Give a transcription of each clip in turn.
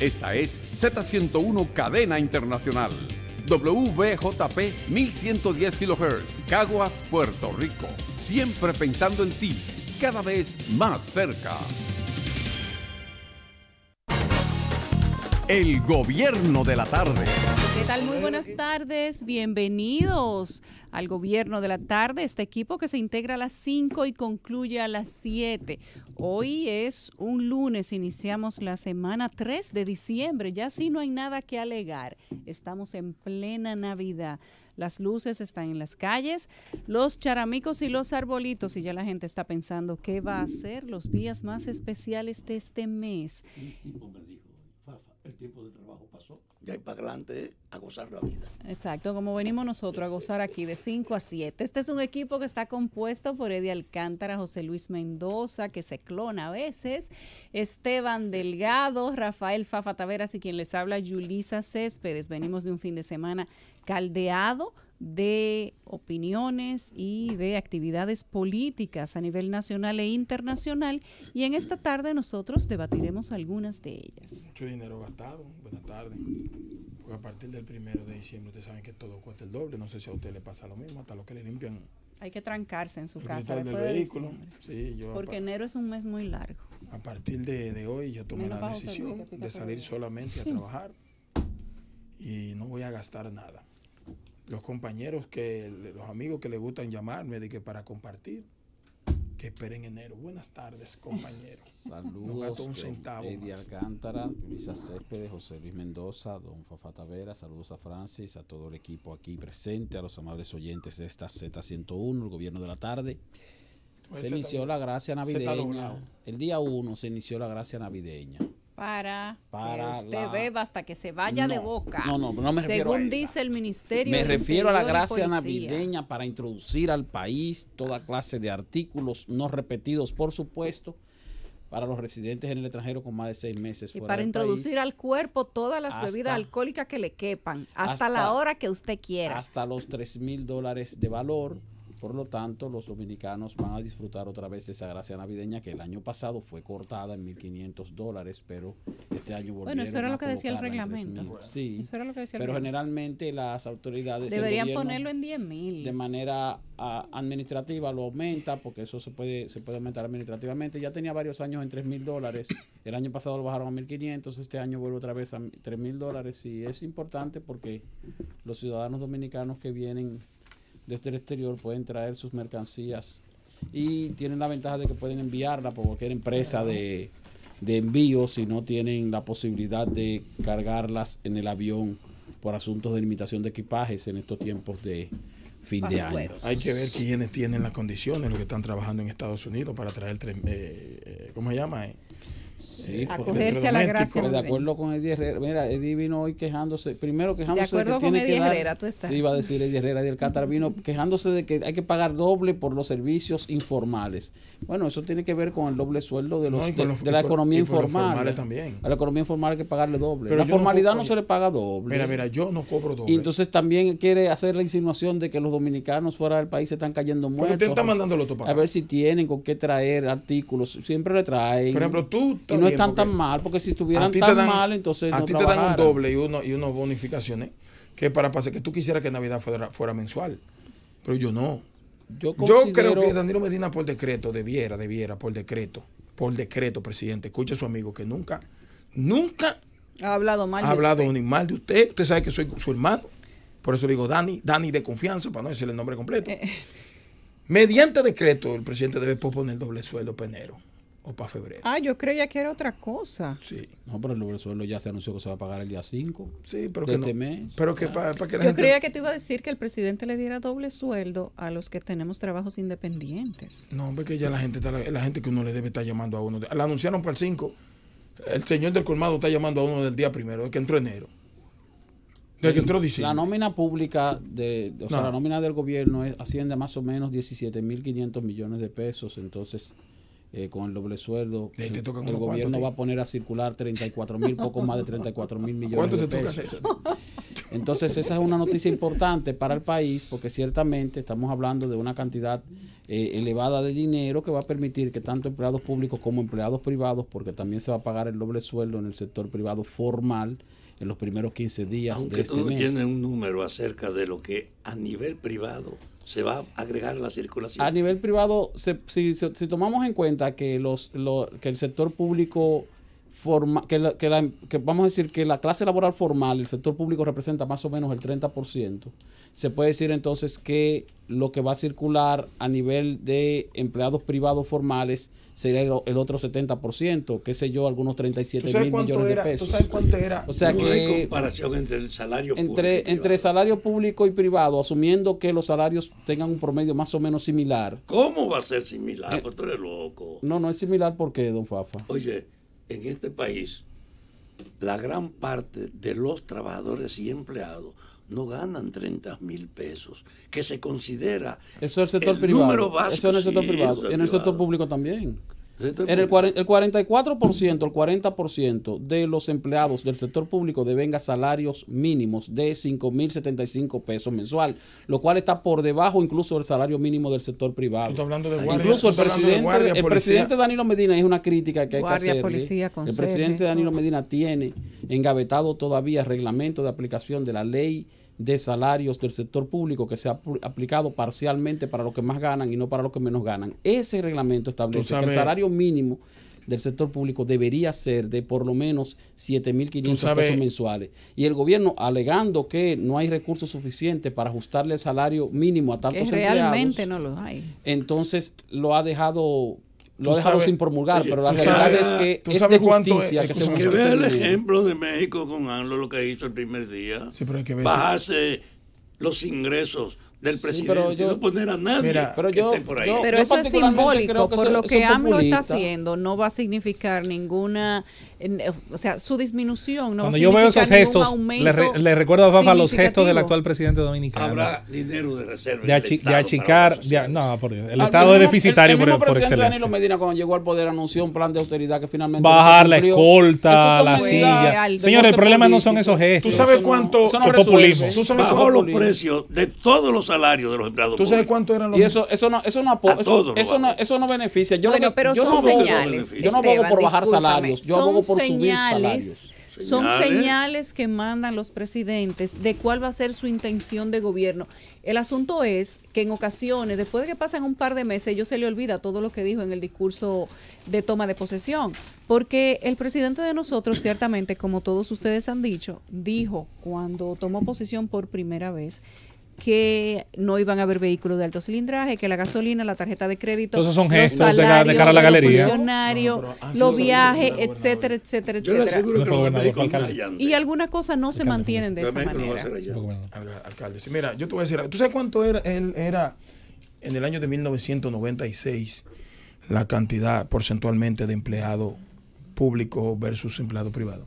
Esta es Z101 Cadena Internacional. WVJP 1110 kHz, Caguas, Puerto Rico. Siempre pensando en ti, cada vez más cerca. El gobierno de la tarde. ¿Qué tal? Muy buenas tardes. Bienvenidos al gobierno de la tarde, este equipo que se integra a las 5 y concluye a las 7. Hoy es un lunes, iniciamos la semana 3 de diciembre, ya sí no hay nada que alegar. Estamos en plena Navidad. Las luces están en las calles, los charamicos y los arbolitos, y ya la gente está pensando qué va a ser los días más especiales de este mes el tiempo de trabajo pasó. Ya hay para adelante ¿eh? a gozar la vida. Exacto, como venimos nosotros a gozar aquí de 5 a 7. Este es un equipo que está compuesto por Eddie Alcántara, José Luis Mendoza, que se clona a veces, Esteban Delgado, Rafael Fafa Taveras y quien les habla, Yulisa Céspedes. Venimos de un fin de semana caldeado de opiniones y de actividades políticas a nivel nacional e internacional y en esta tarde nosotros debatiremos algunas de ellas. Mucho dinero gastado, buenas tardes. a partir del primero de diciembre ustedes saben que todo cuesta el doble, no sé si a usted le pasa lo mismo, hasta lo que le limpian. Hay que trancarse en su casa. del Porque enero es un mes muy largo. A partir de, de hoy yo tomé la decisión de salir solamente a trabajar y no voy a gastar nada los compañeros, que los amigos que les gustan llamarme de que para compartir. Que esperen enero. Buenas tardes, compañeros. Saludos. No Eddie Alcántara, Luisa Céspedes, José Luis Mendoza, Don Fafa Tavera. Saludos a Francis, a todo el equipo aquí presente, a los amables oyentes de esta Z101, el gobierno de la tarde. Pues se inició la gracia navideña. El día 1 se inició la gracia navideña para, que usted beba hasta que se vaya de boca. No, no, no me refiero Según a dice el Ministerio. Me refiero a la gracia navideña para introducir al país toda clase de artículos no repetidos, por supuesto para los residentes en el extranjero con más de seis meses. Fuera y para introducir al cuerpo todas las bebidas alcohólicas que le quepan, hasta, hasta, la hora que usted quiera. Hasta los tres mil dólares de valor por lo tanto, los dominicanos van a disfrutar otra vez de esa gracia navideña que el año pasado fue cortada en 1.500 dólares, pero este año volvieron Bueno, eso era lo que decía el reglamento. Sí, eso era lo que decía pero generalmente las autoridades... Deberían ponerlo en 10.000. De manera ah, administrativa lo aumenta, porque eso se puede, se puede aumentar administrativamente. Ya tenía varios años en 3.000 dólares. El año pasado lo bajaron a 1.500, este año vuelve otra vez a 3.000 dólares. Y es importante porque los ciudadanos dominicanos que vienen desde el este exterior pueden traer sus mercancías y tienen la ventaja de que pueden enviarla por cualquier empresa de, envío si no tienen la posibilidad de cargarlas en el avión por asuntos de limitación de equipajes en estos tiempos de fin de año. Hay que ver quiénes tienen las condiciones, los que están trabajando en Estados Unidos para traer, eh, eh, ¿cómo se llama? Eh, acogerse a la gracia. De acuerdo con Eddie Herrera, mira, Eddie vino hoy quejándose, primero quejándose de, acuerdo que con Eddie Herrera, estás. Sí, a decir Eddie Herrera, Eddie vino quejándose de que hay que pagar doble por los servicios informales. Bueno, eso tiene que ver con el doble sueldo de los, de, la economía informal. Eh. también. A la economía informal hay que pagarle doble. Pero la formalidad no, se le paga doble. Mira, mira, yo no cobro doble. Y entonces también quiere hacer la insinuación de que los dominicanos fuera del país se están cayendo muertos. A ver si tienen con qué traer artículos, siempre le traen. Por ejemplo, tú y no están tan mal, porque si estuvieran tan mal, entonces. A ti te dan un doble y, uno, y unas bonificaciones que para pasar que tú quisieras que Navidad fuera, fuera mensual. Pero yo no. Yo, creo que Danilo Medina por decreto debiera, debiera, por decreto, por decreto, presidente. Escuche a su amigo que nunca, nunca ha hablado mal, ha hablado ni mal de usted. Usted sabe que soy su hermano. Por eso le digo Dani, Dani de confianza, para no decirle el nombre completo. Eh. Mediante decreto, el presidente debe poner el doble sueldo penero para febrero. Ah, yo creía que era otra cosa. Sí. No, pero el doble sueldo ya se anunció que se va a pagar el día 5. Sí, pero que este no. Pero que Yo creía que te iba a decir que el presidente le diera doble sueldo a los que tenemos trabajos independientes. No, porque ya la gente está, la, gente que uno le debe estar llamando a uno. La anunciaron para el 5. El señor del colmado está llamando a uno del día primero, de que entró enero. De que entró diciembre. La nómina pública, de, o sea, la nómina del gobierno asciende a más o menos mil 17.500 millones de pesos. Entonces, eh, con el doble sueldo. el, gobierno va a poner a circular 34 mil, poco más de 34 mil millones de pesos. Eso? Entonces esa es una noticia importante para el país porque ciertamente estamos hablando de una cantidad eh, elevada de dinero que va a permitir que tanto empleados públicos como empleados privados, porque también se va a pagar el doble sueldo en el sector privado formal, en los primeros 15 días Aunque de este mes. Tiene un número acerca de lo que a nivel privado se va a agregar la circulación. A nivel privado, si, tomamos en cuenta que, que el sector público que, vamos a decir que la clase laboral formal, el sector público representa más o menos el 30%, se puede decir entonces que lo que va a circular a nivel de empleados privados formales sería el, otro 70%, qué sé yo, algunos 37 mil millones de pesos. ¿Tú sabes cuánto era? O sea no que hay comparación entre el salario entre, público entre salario público y privado, asumiendo que los salarios tengan un promedio más o menos similar. ¿Cómo va a ser similar? Eh, pues tú eres loco. No, no es similar porque, don Fafa. Oye, en este país, la gran parte de los trabajadores y empleados no ganan 30 mil pesos, que se considera... el Número básico, eso es el sector privado. en el sector público también. En el, el 44%, el 40% de los empleados del sector público deben salarios mínimos de 5.075 pesos mensual, lo cual está por debajo incluso del salario mínimo del sector privado. incluso el presidente, el presidente Danilo Medina es una crítica que hay que hacer. el presidente Danilo Medina tiene engavetado todavía reglamento de aplicación de la ley de salarios del sector público que se ha aplicado parcialmente para los que más ganan y no para los que menos ganan. Ese reglamento establece que el salario mínimo del sector público debería ser de por lo menos 7.500 pesos mensuales. Y el gobierno, alegando que no hay recursos suficientes para ajustarle el salario mínimo a tantos que realmente no lo hay. Entonces lo ha dejado lo dejaron sin promulgar, pero la realidad es que ¿tú es de justicia es, que, el ejemplo de México con Anlo lo que hizo el primer día. Sí, pero hay que ver. los ingresos del presidente, no poner a nadie por ahí. pero eso es simbólico, por lo que AMLO lo está haciendo no va a significar ninguna, eh, o sea, su disminución no Cuando va a yo veo esos gestos, le, recuerdo a los gestos del actual presidente dominicano. Habrá dinero de reserva. De, achicar, no, por Dios, el Estado es deficitario por, excelencia. Danilo Medina cuando llegó al poder anunció un plan de austeridad que finalmente Bajar la escolta, las sillas Señores, el problema no son esos gestos. ¿Tú sabes cuánto? Son sabes Bajó los precios de todos los salario de los empleados ¿Tú sabes cuánto eran los Y eso, eso, no, eso, no, eso, eso, no, eso no beneficia. Yo no Yo abogo por bajar salarios, yo abogo por subir salarios. Son señales que mandan los presidentes de cuál va a ser su intención de gobierno. El asunto es que en ocasiones, después de que pasan un par de meses, ellos se le olvida todo lo que dijo en el discurso de toma de posesión, porque el presidente de nosotros, ciertamente, como todos ustedes han dicho, dijo cuando tomó posesión por primera vez que no iban a haber vehículos de alto cilindraje, que la gasolina, la tarjeta de crédito, son gestos los salarios, de, cara a la galería, los funcionarios, los viajes, etcétera, etcétera, etcétera. y algunas cosas no se mantienen de esa manera. Alcalde, mira, yo te voy a decir, ¿tú sabes cuánto era, era en el año de 1996 la cantidad porcentualmente de empleado público versus empleado privado?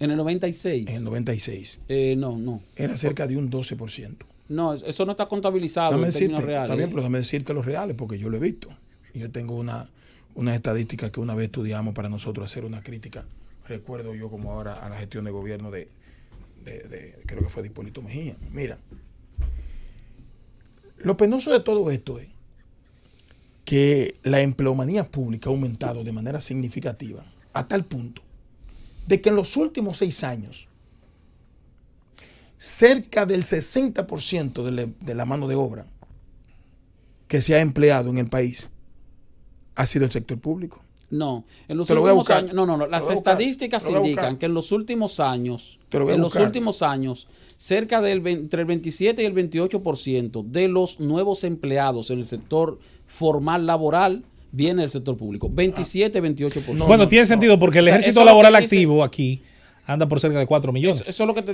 En el 96. En el 96. Eh, no, no. Era cerca de un 12%. No, eso no está contabilizado dame en decirte, términos reales. Está bien, pero déjame decirte los reales, porque yo lo he visto. Yo tengo una, una estadística que una vez estudiamos para nosotros hacer una crítica, recuerdo yo como ahora a la gestión de gobierno de, de creo que fue de Hipólito Mejía. Mira, lo penoso de todo esto es que la empleomanía pública ha aumentado de manera significativa, a tal punto de que en los últimos seis años, cerca del 60% de la, de la mano de obra que se ha empleado en el país ha sido el sector público. No, en los últimos años, no, no, no, las estadísticas indican que en los últimos años, en los últimos años, cerca del entre el 27 y el 28% de los nuevos empleados en el sector formal laboral viene del sector público. 27, ah. 28%. bueno, tiene sentido porque el ejército laboral activo aquí anda por cerca de 4 millones.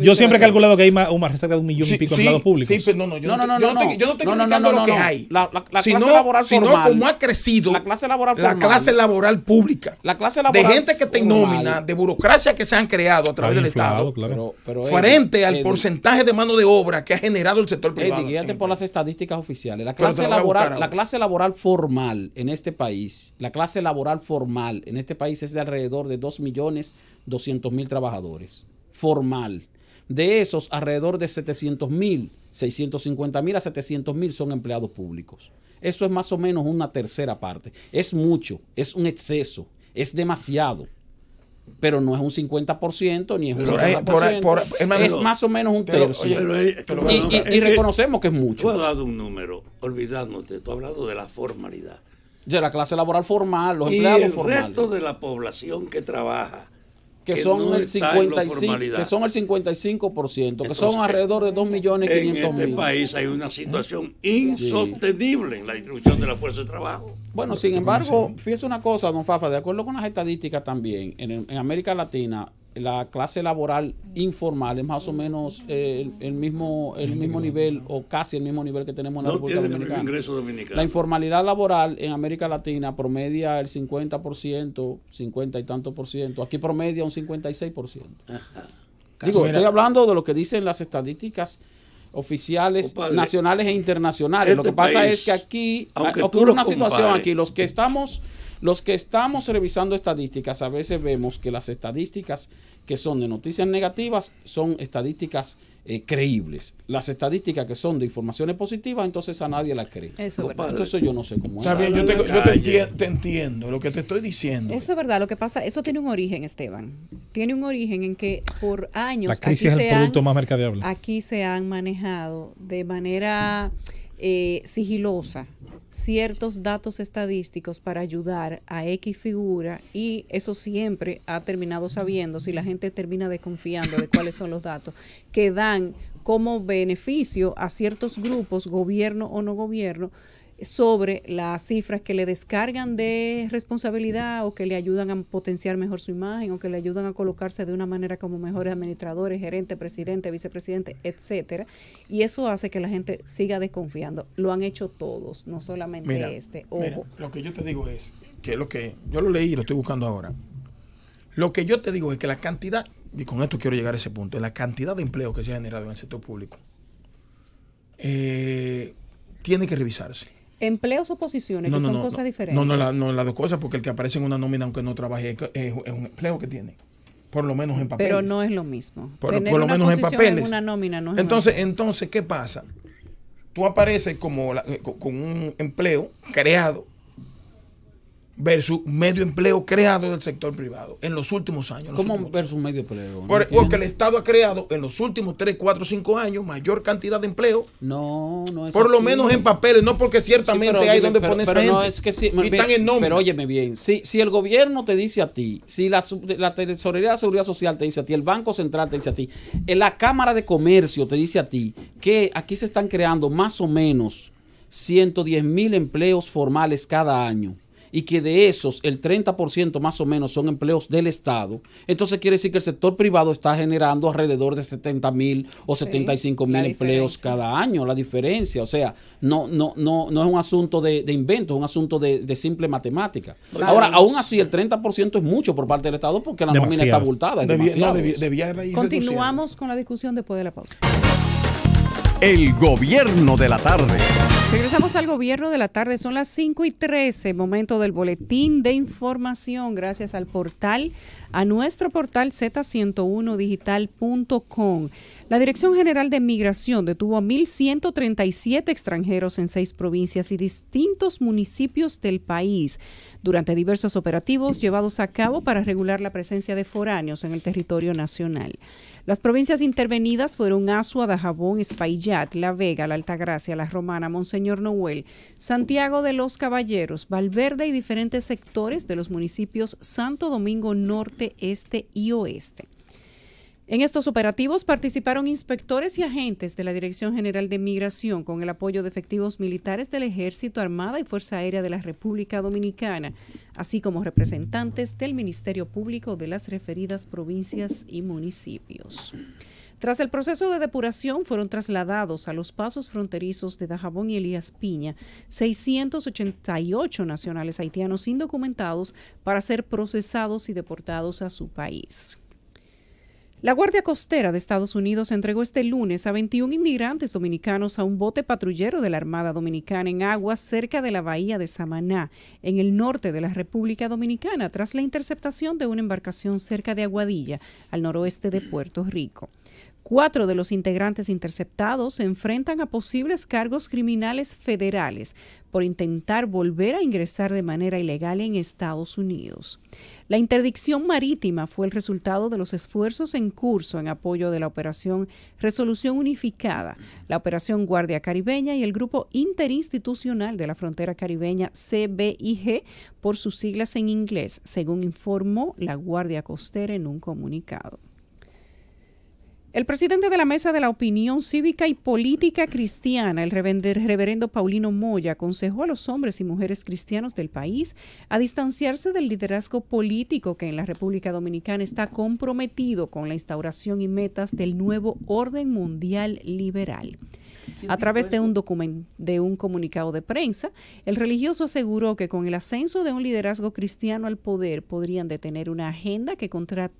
yo siempre he calculado que hay más, más cerca de un millón y pico de sí, empleados públicos. Sí, pero no, no, yo no, no, yo no, te, estoy criticando lo que hay. La, la, sino, clase laboral sino como ha crecido la clase laboral, formal, la clase laboral pública. La clase laboral de gente que te en nómina, de burocracia que se han creado a través del Estado. Pero, pero, frente al porcentaje de mano de obra que ha generado el sector privado. Eddie, por las estadísticas oficiales. La clase, laboral, la clase laboral formal en este país, la clase laboral formal en este país es de alrededor de 2 millones 200 mil trabajadores formal. De esos, alrededor de 700 mil, 650 mil a 700 mil son empleados públicos. Eso es más o menos una tercera parte. Es mucho, es un exceso, es demasiado. Pero no es un 50% ni es un 60%. Eh, por, ciento es más o menos un tercio. Eh, y, reconocemos que es mucho. Tú dado un número, olvidándote, tú has hablado de la formalidad. De la clase laboral formal, los empleados formales. El resto de la población que trabaja que, son el 55, que son el 55%, que son alrededor de 2 millones En este país hay una situación insostenible en la distribución de la fuerza de trabajo. Bueno, sin embargo, fíjese una cosa, don Fafa, de acuerdo con las estadísticas también, en, América Latina la clase laboral informal es más o menos eh, el, mismo el mismo nivel o casi el mismo nivel que tenemos en la República Dominicana. La informalidad laboral en América Latina promedia el 50%, 50 y tanto por ciento. Aquí promedia un 56%. Digo, estoy hablando de lo que dicen las estadísticas oficiales oh, nacionales e internacionales. Lo que este pasa es que aquí ocurre una situación aquí. Los que estamos, los que estamos revisando estadísticas, a veces vemos que las estadísticas que son de noticias negativas son estadísticas eh, creíbles. Las estadísticas que son de informaciones positivas, entonces a nadie las cree. Eso yo no sé cómo Está Bien, yo, te, entiendo, lo que te estoy diciendo. Eso es verdad, lo que pasa, eso tiene un origen, Esteban. Tiene un origen en que por años... La crisis aquí es el producto más mercadeable. Aquí se han manejado de manera... Eh, sigilosa ciertos datos estadísticos para ayudar a X figura y eso siempre ha terminado sabiendo, si la gente termina desconfiando de cuáles son los datos que dan como beneficio a ciertos grupos, gobierno o no gobierno, sobre las cifras que le descargan de responsabilidad o que le ayudan a potenciar mejor su imagen o que le ayudan a colocarse de una manera como mejores administradores, gerente, presidente, vicepresidente, etcétera, y eso hace que la gente siga desconfiando. Lo han hecho todos, no solamente este. Ojo. lo que yo te digo es que lo que yo lo leí y lo estoy buscando ahora. Lo que yo te digo es que la cantidad, y con esto quiero llegar a ese punto, la cantidad de empleo que se ha generado en el sector público eh, tiene que revisarse empleos o posiciones, que son cosas diferentes. No, no, no, las dos cosas, porque el que aparece en una nómina, aunque no trabaje, es, un empleo que tiene. Por lo menos en papel Pero no es lo mismo. Por, lo menos en papeles. una nómina no es entonces, entonces, ¿qué pasa? Tú apareces como eh, con un empleo creado versus medio empleo creado del sector privado en los últimos años. ¿Cómo versus medio empleo? porque el Estado ha creado en los últimos 3, 4, 5 años mayor cantidad de empleo. No, no es Por lo menos en papeles, no porque ciertamente hay donde ponerse no, es que sí, y están en nombre. Pero óyeme bien, si, si el gobierno te dice a ti, si la, la Tesorería de Seguridad Social te dice a ti, el Banco Central te dice a ti, la Cámara de Comercio te dice a ti que aquí se están creando más o menos 110 mil empleos formales cada año y que de esos el 30% más o menos son empleos del Estado, entonces quiere decir que el sector privado está generando alrededor de 70 mil o 75.000 75 mil empleos cada año, la diferencia. O sea, no, no, no, no es un asunto de, invento, es un asunto de, simple matemática. Ahora, aún así, el 30% es mucho por parte del Estado porque la nómina está abultada. Continuamos con la discusión después de la pausa. El gobierno de la tarde. Regresamos al gobierno de la tarde. Son las 5 y 13, momento del boletín de información. Gracias al portal, a nuestro portal z101digital.com. La Dirección General de Migración detuvo a 1.137 extranjeros en seis provincias y distintos municipios del país durante diversos operativos llevados a cabo para regular la presencia de foráneos en el territorio nacional. Las provincias intervenidas fueron Asua, Dajabón, Espaillat, La Vega, La Altagracia, La Romana, Monseñor Noel, Santiago de los Caballeros, Valverde y diferentes sectores de los municipios Santo Domingo Norte, Este y Oeste. En estos operativos participaron inspectores y agentes de la Dirección General de Migración con el apoyo de efectivos militares del Ejército, Armada y Fuerza Aérea de la República Dominicana, así como representantes del Ministerio Público de las referidas provincias y municipios. Tras el proceso de depuración, fueron trasladados a los pasos fronterizos de Dajabón y Elías Piña 688 nacionales haitianos indocumentados para ser procesados y deportados a su país. La Guardia Costera de Estados Unidos entregó este lunes a 21 inmigrantes dominicanos a un bote patrullero de la Armada Dominicana en aguas cerca de la bahía de Samaná, en el norte de la República Dominicana, tras la interceptación de una embarcación cerca de Aguadilla, al noroeste de Puerto Rico. Cuatro de los integrantes interceptados se enfrentan a posibles cargos criminales federales por intentar volver a ingresar de manera ilegal en Estados Unidos. La interdicción marítima fue el resultado de los esfuerzos en curso en apoyo de la operación Resolución Unificada, la operación Guardia Caribeña y el Grupo Interinstitucional de la Frontera Caribeña CBIG por sus siglas en inglés, según informó la Guardia Costera en un comunicado. El presidente de la Mesa de la Opinión Cívica y Política Cristiana, el reverendo Paulino Moya, aconsejó a los hombres y mujeres cristianos del país a distanciarse del liderazgo político que en la República Dominicana está comprometido con la instauración y metas del nuevo orden mundial liberal. A través de un, de un comunicado de prensa, el religioso aseguró que con el ascenso de un liderazgo cristiano al poder podrían detener una agenda que, contra,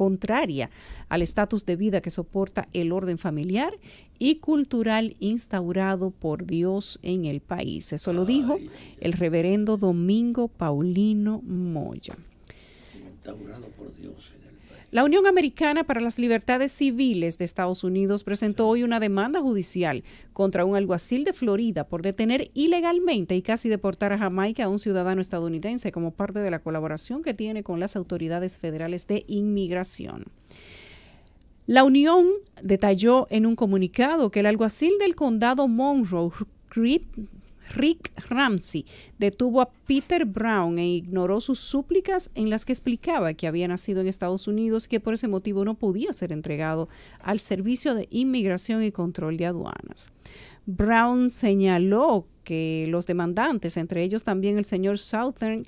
contraria al estatus de vida que soporta el orden familiar y cultural instaurado por Dios en el país. Eso lo dijo el reverendo Domingo Paulino Moya. Instaurado por Dios. ¿eh? La Unión Americana para las Libertades Civiles de Estados Unidos presentó hoy una demanda judicial contra un alguacil de Florida por detener ilegalmente y casi deportar a Jamaica a un ciudadano estadounidense como parte de la colaboración que tiene con las autoridades federales de inmigración. La Unión detalló en un comunicado que el alguacil del condado Monroe, Creek, Rick Ramsey detuvo a Peter Brown e ignoró sus súplicas en las que explicaba que había nacido en Estados Unidos y que por ese motivo no podía ser entregado al Servicio de Inmigración y Control de Aduanas. Brown señaló que los demandantes, entre ellos también el señor Southern,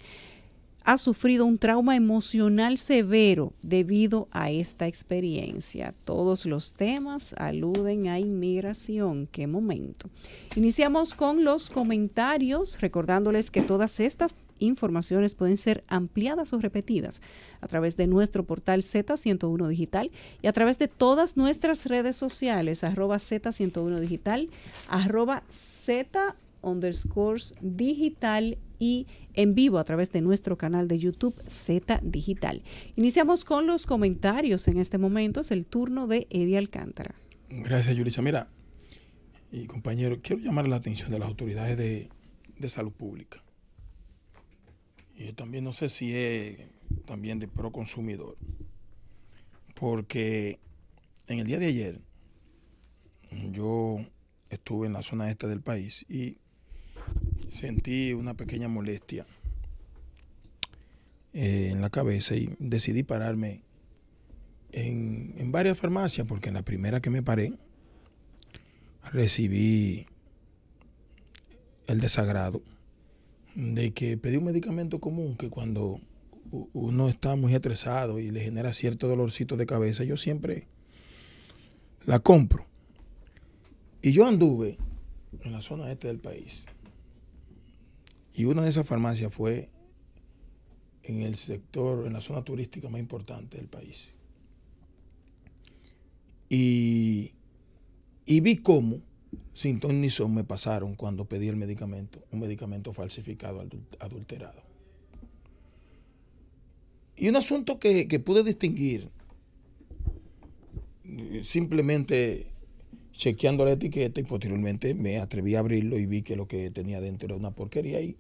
ha sufrido un trauma emocional severo debido a esta experiencia. Todos los temas aluden a inmigración. Qué momento. Iniciamos con los comentarios, recordándoles que todas estas informaciones pueden ser ampliadas o repetidas a través de nuestro portal Z101 Digital y a través de todas nuestras redes sociales, arroba Z101 Digital, arroba Z underscores digital y en vivo a través de nuestro canal de YouTube Z Digital. Iniciamos con los comentarios en este momento, es el turno de Eddie Alcántara. Gracias, Yulisa. Mira, y compañero, quiero llamar la atención de las autoridades de, de salud pública. Y también no sé si es también de pro consumidor. Porque en el día de ayer yo estuve en la zona este del país y sentí una pequeña molestia eh, en la cabeza y decidí pararme en, en varias farmacias, porque en la primera que me paré recibí el desagrado de que pedí un medicamento común que cuando uno está muy estresado y le genera cierto dolorcito de cabeza, yo siempre la compro. Y yo anduve en la zona este del país y una de esas farmacias fue en el sector, en la zona turística más importante del país. Y, vi cómo sin ton ni son me pasaron cuando pedí el medicamento, un medicamento falsificado, adulterado. Y un asunto que, que pude distinguir simplemente chequeando la etiqueta y posteriormente me atreví a abrirlo y vi que lo que tenía dentro era una porquería y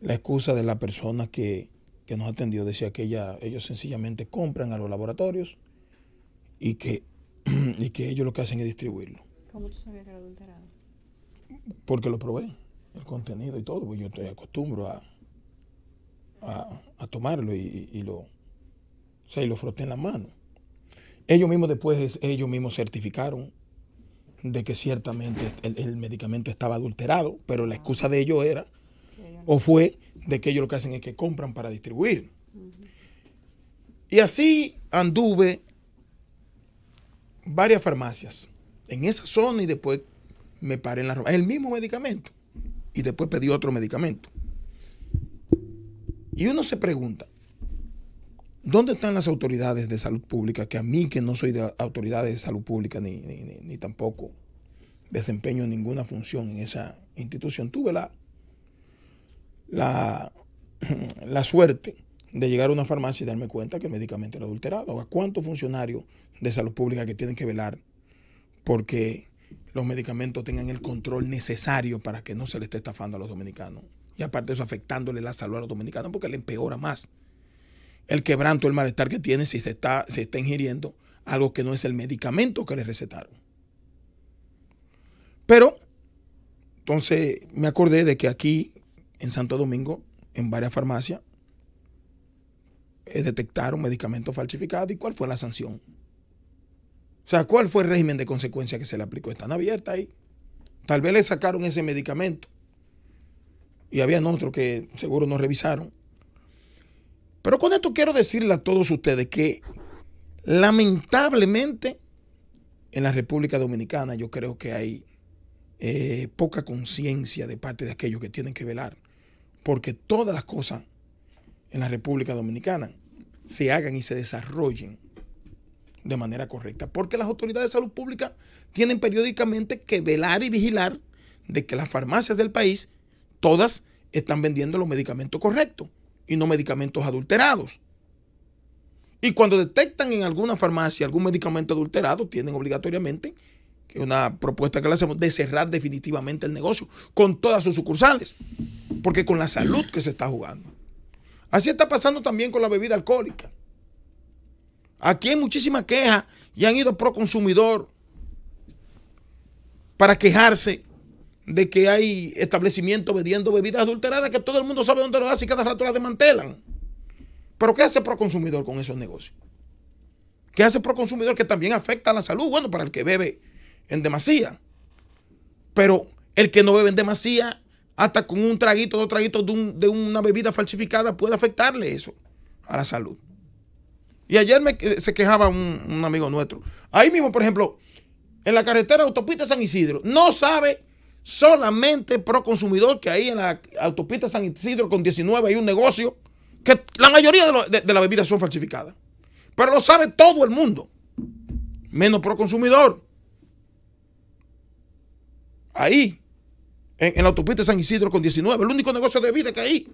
la excusa de la persona que, nos atendió decía que ella, ellos sencillamente compran a los laboratorios y que, y que ellos lo que hacen es distribuirlo. ¿Cómo tú sabías que era adulterado? Porque lo probé, el contenido y todo, pues yo estoy acostumbrado a, a, tomarlo y, lo, o lo froté en la mano. Ellos mismos después, ellos mismos certificaron de que ciertamente el, medicamento estaba adulterado, pero la excusa de ello era, o fue, de que ellos lo que hacen es que compran para distribuir. Y así anduve varias farmacias en esa zona y después me paré en la Es El mismo medicamento. Y después pedí otro medicamento. Y uno se pregunta, ¿Dónde están las autoridades de salud pública? Que a mí, que no soy de autoridades de salud pública ni, tampoco desempeño ninguna función en esa institución, tuve la, la suerte de llegar a una farmacia y darme cuenta que el medicamento era adulterado. ¿A cuántos funcionarios de salud pública que tienen que velar porque los medicamentos tengan el control necesario para que no se le esté estafando a los dominicanos? Y aparte de eso, afectándole la salud a los dominicanos porque le empeora más el quebranto, el malestar que tiene si se está, ingiriendo algo que no es el medicamento que le recetaron. Pero, entonces me acordé de que aquí en Santo Domingo, en varias farmacias, eh, detectaron medicamentos falsificados y cuál fue la sanción. O sea, ¿cuál fue el régimen de consecuencia que se le aplicó? Están abiertas ahí. Tal vez le sacaron ese medicamento y había otros que seguro no revisaron pero con esto quiero decirle a todos ustedes que lamentablemente en la República Dominicana yo creo que hay eh, poca conciencia de parte de aquellos que tienen que velar porque todas las cosas en la República Dominicana se hagan y se desarrollen de manera correcta, porque las autoridades de salud pública tienen periódicamente que velar y vigilar de que las farmacias del país todas están vendiendo los medicamentos correctos y no medicamentos adulterados. Y cuando detectan en alguna farmacia algún medicamento adulterado, tienen obligatoriamente, que es una propuesta que le hacemos, de cerrar definitivamente el negocio con todas sus sucursales, porque con la salud que se está jugando. Así está pasando también con la bebida alcohólica. Aquí hay muchísimas quejas y han ido pro consumidor para quejarse de que hay establecimientos vendiendo bebidas adulteradas que todo el mundo sabe dónde lo hace y cada rato la desmantelan. Pero ¿qué hace pro proconsumidor con esos negocios? ¿Qué hace pro proconsumidor que también afecta a la salud? Bueno, para el que bebe en demasía. Pero el que no bebe en demasía, hasta con un traguito, dos traguitos de, una bebida falsificada, puede afectarle eso a la salud. Y ayer me, eh, se quejaba un, un amigo nuestro. Ahí mismo, por ejemplo, en la carretera autopista San Isidro, no sabe solamente pro consumidor que ahí en la autopista San Isidro con 19 hay un negocio, que la mayoría de, de, las bebidas son falsificadas. Pero lo sabe todo el mundo, menos pro consumidor Ahí, en, la autopista San Isidro con 19, el único negocio de bebida que hay.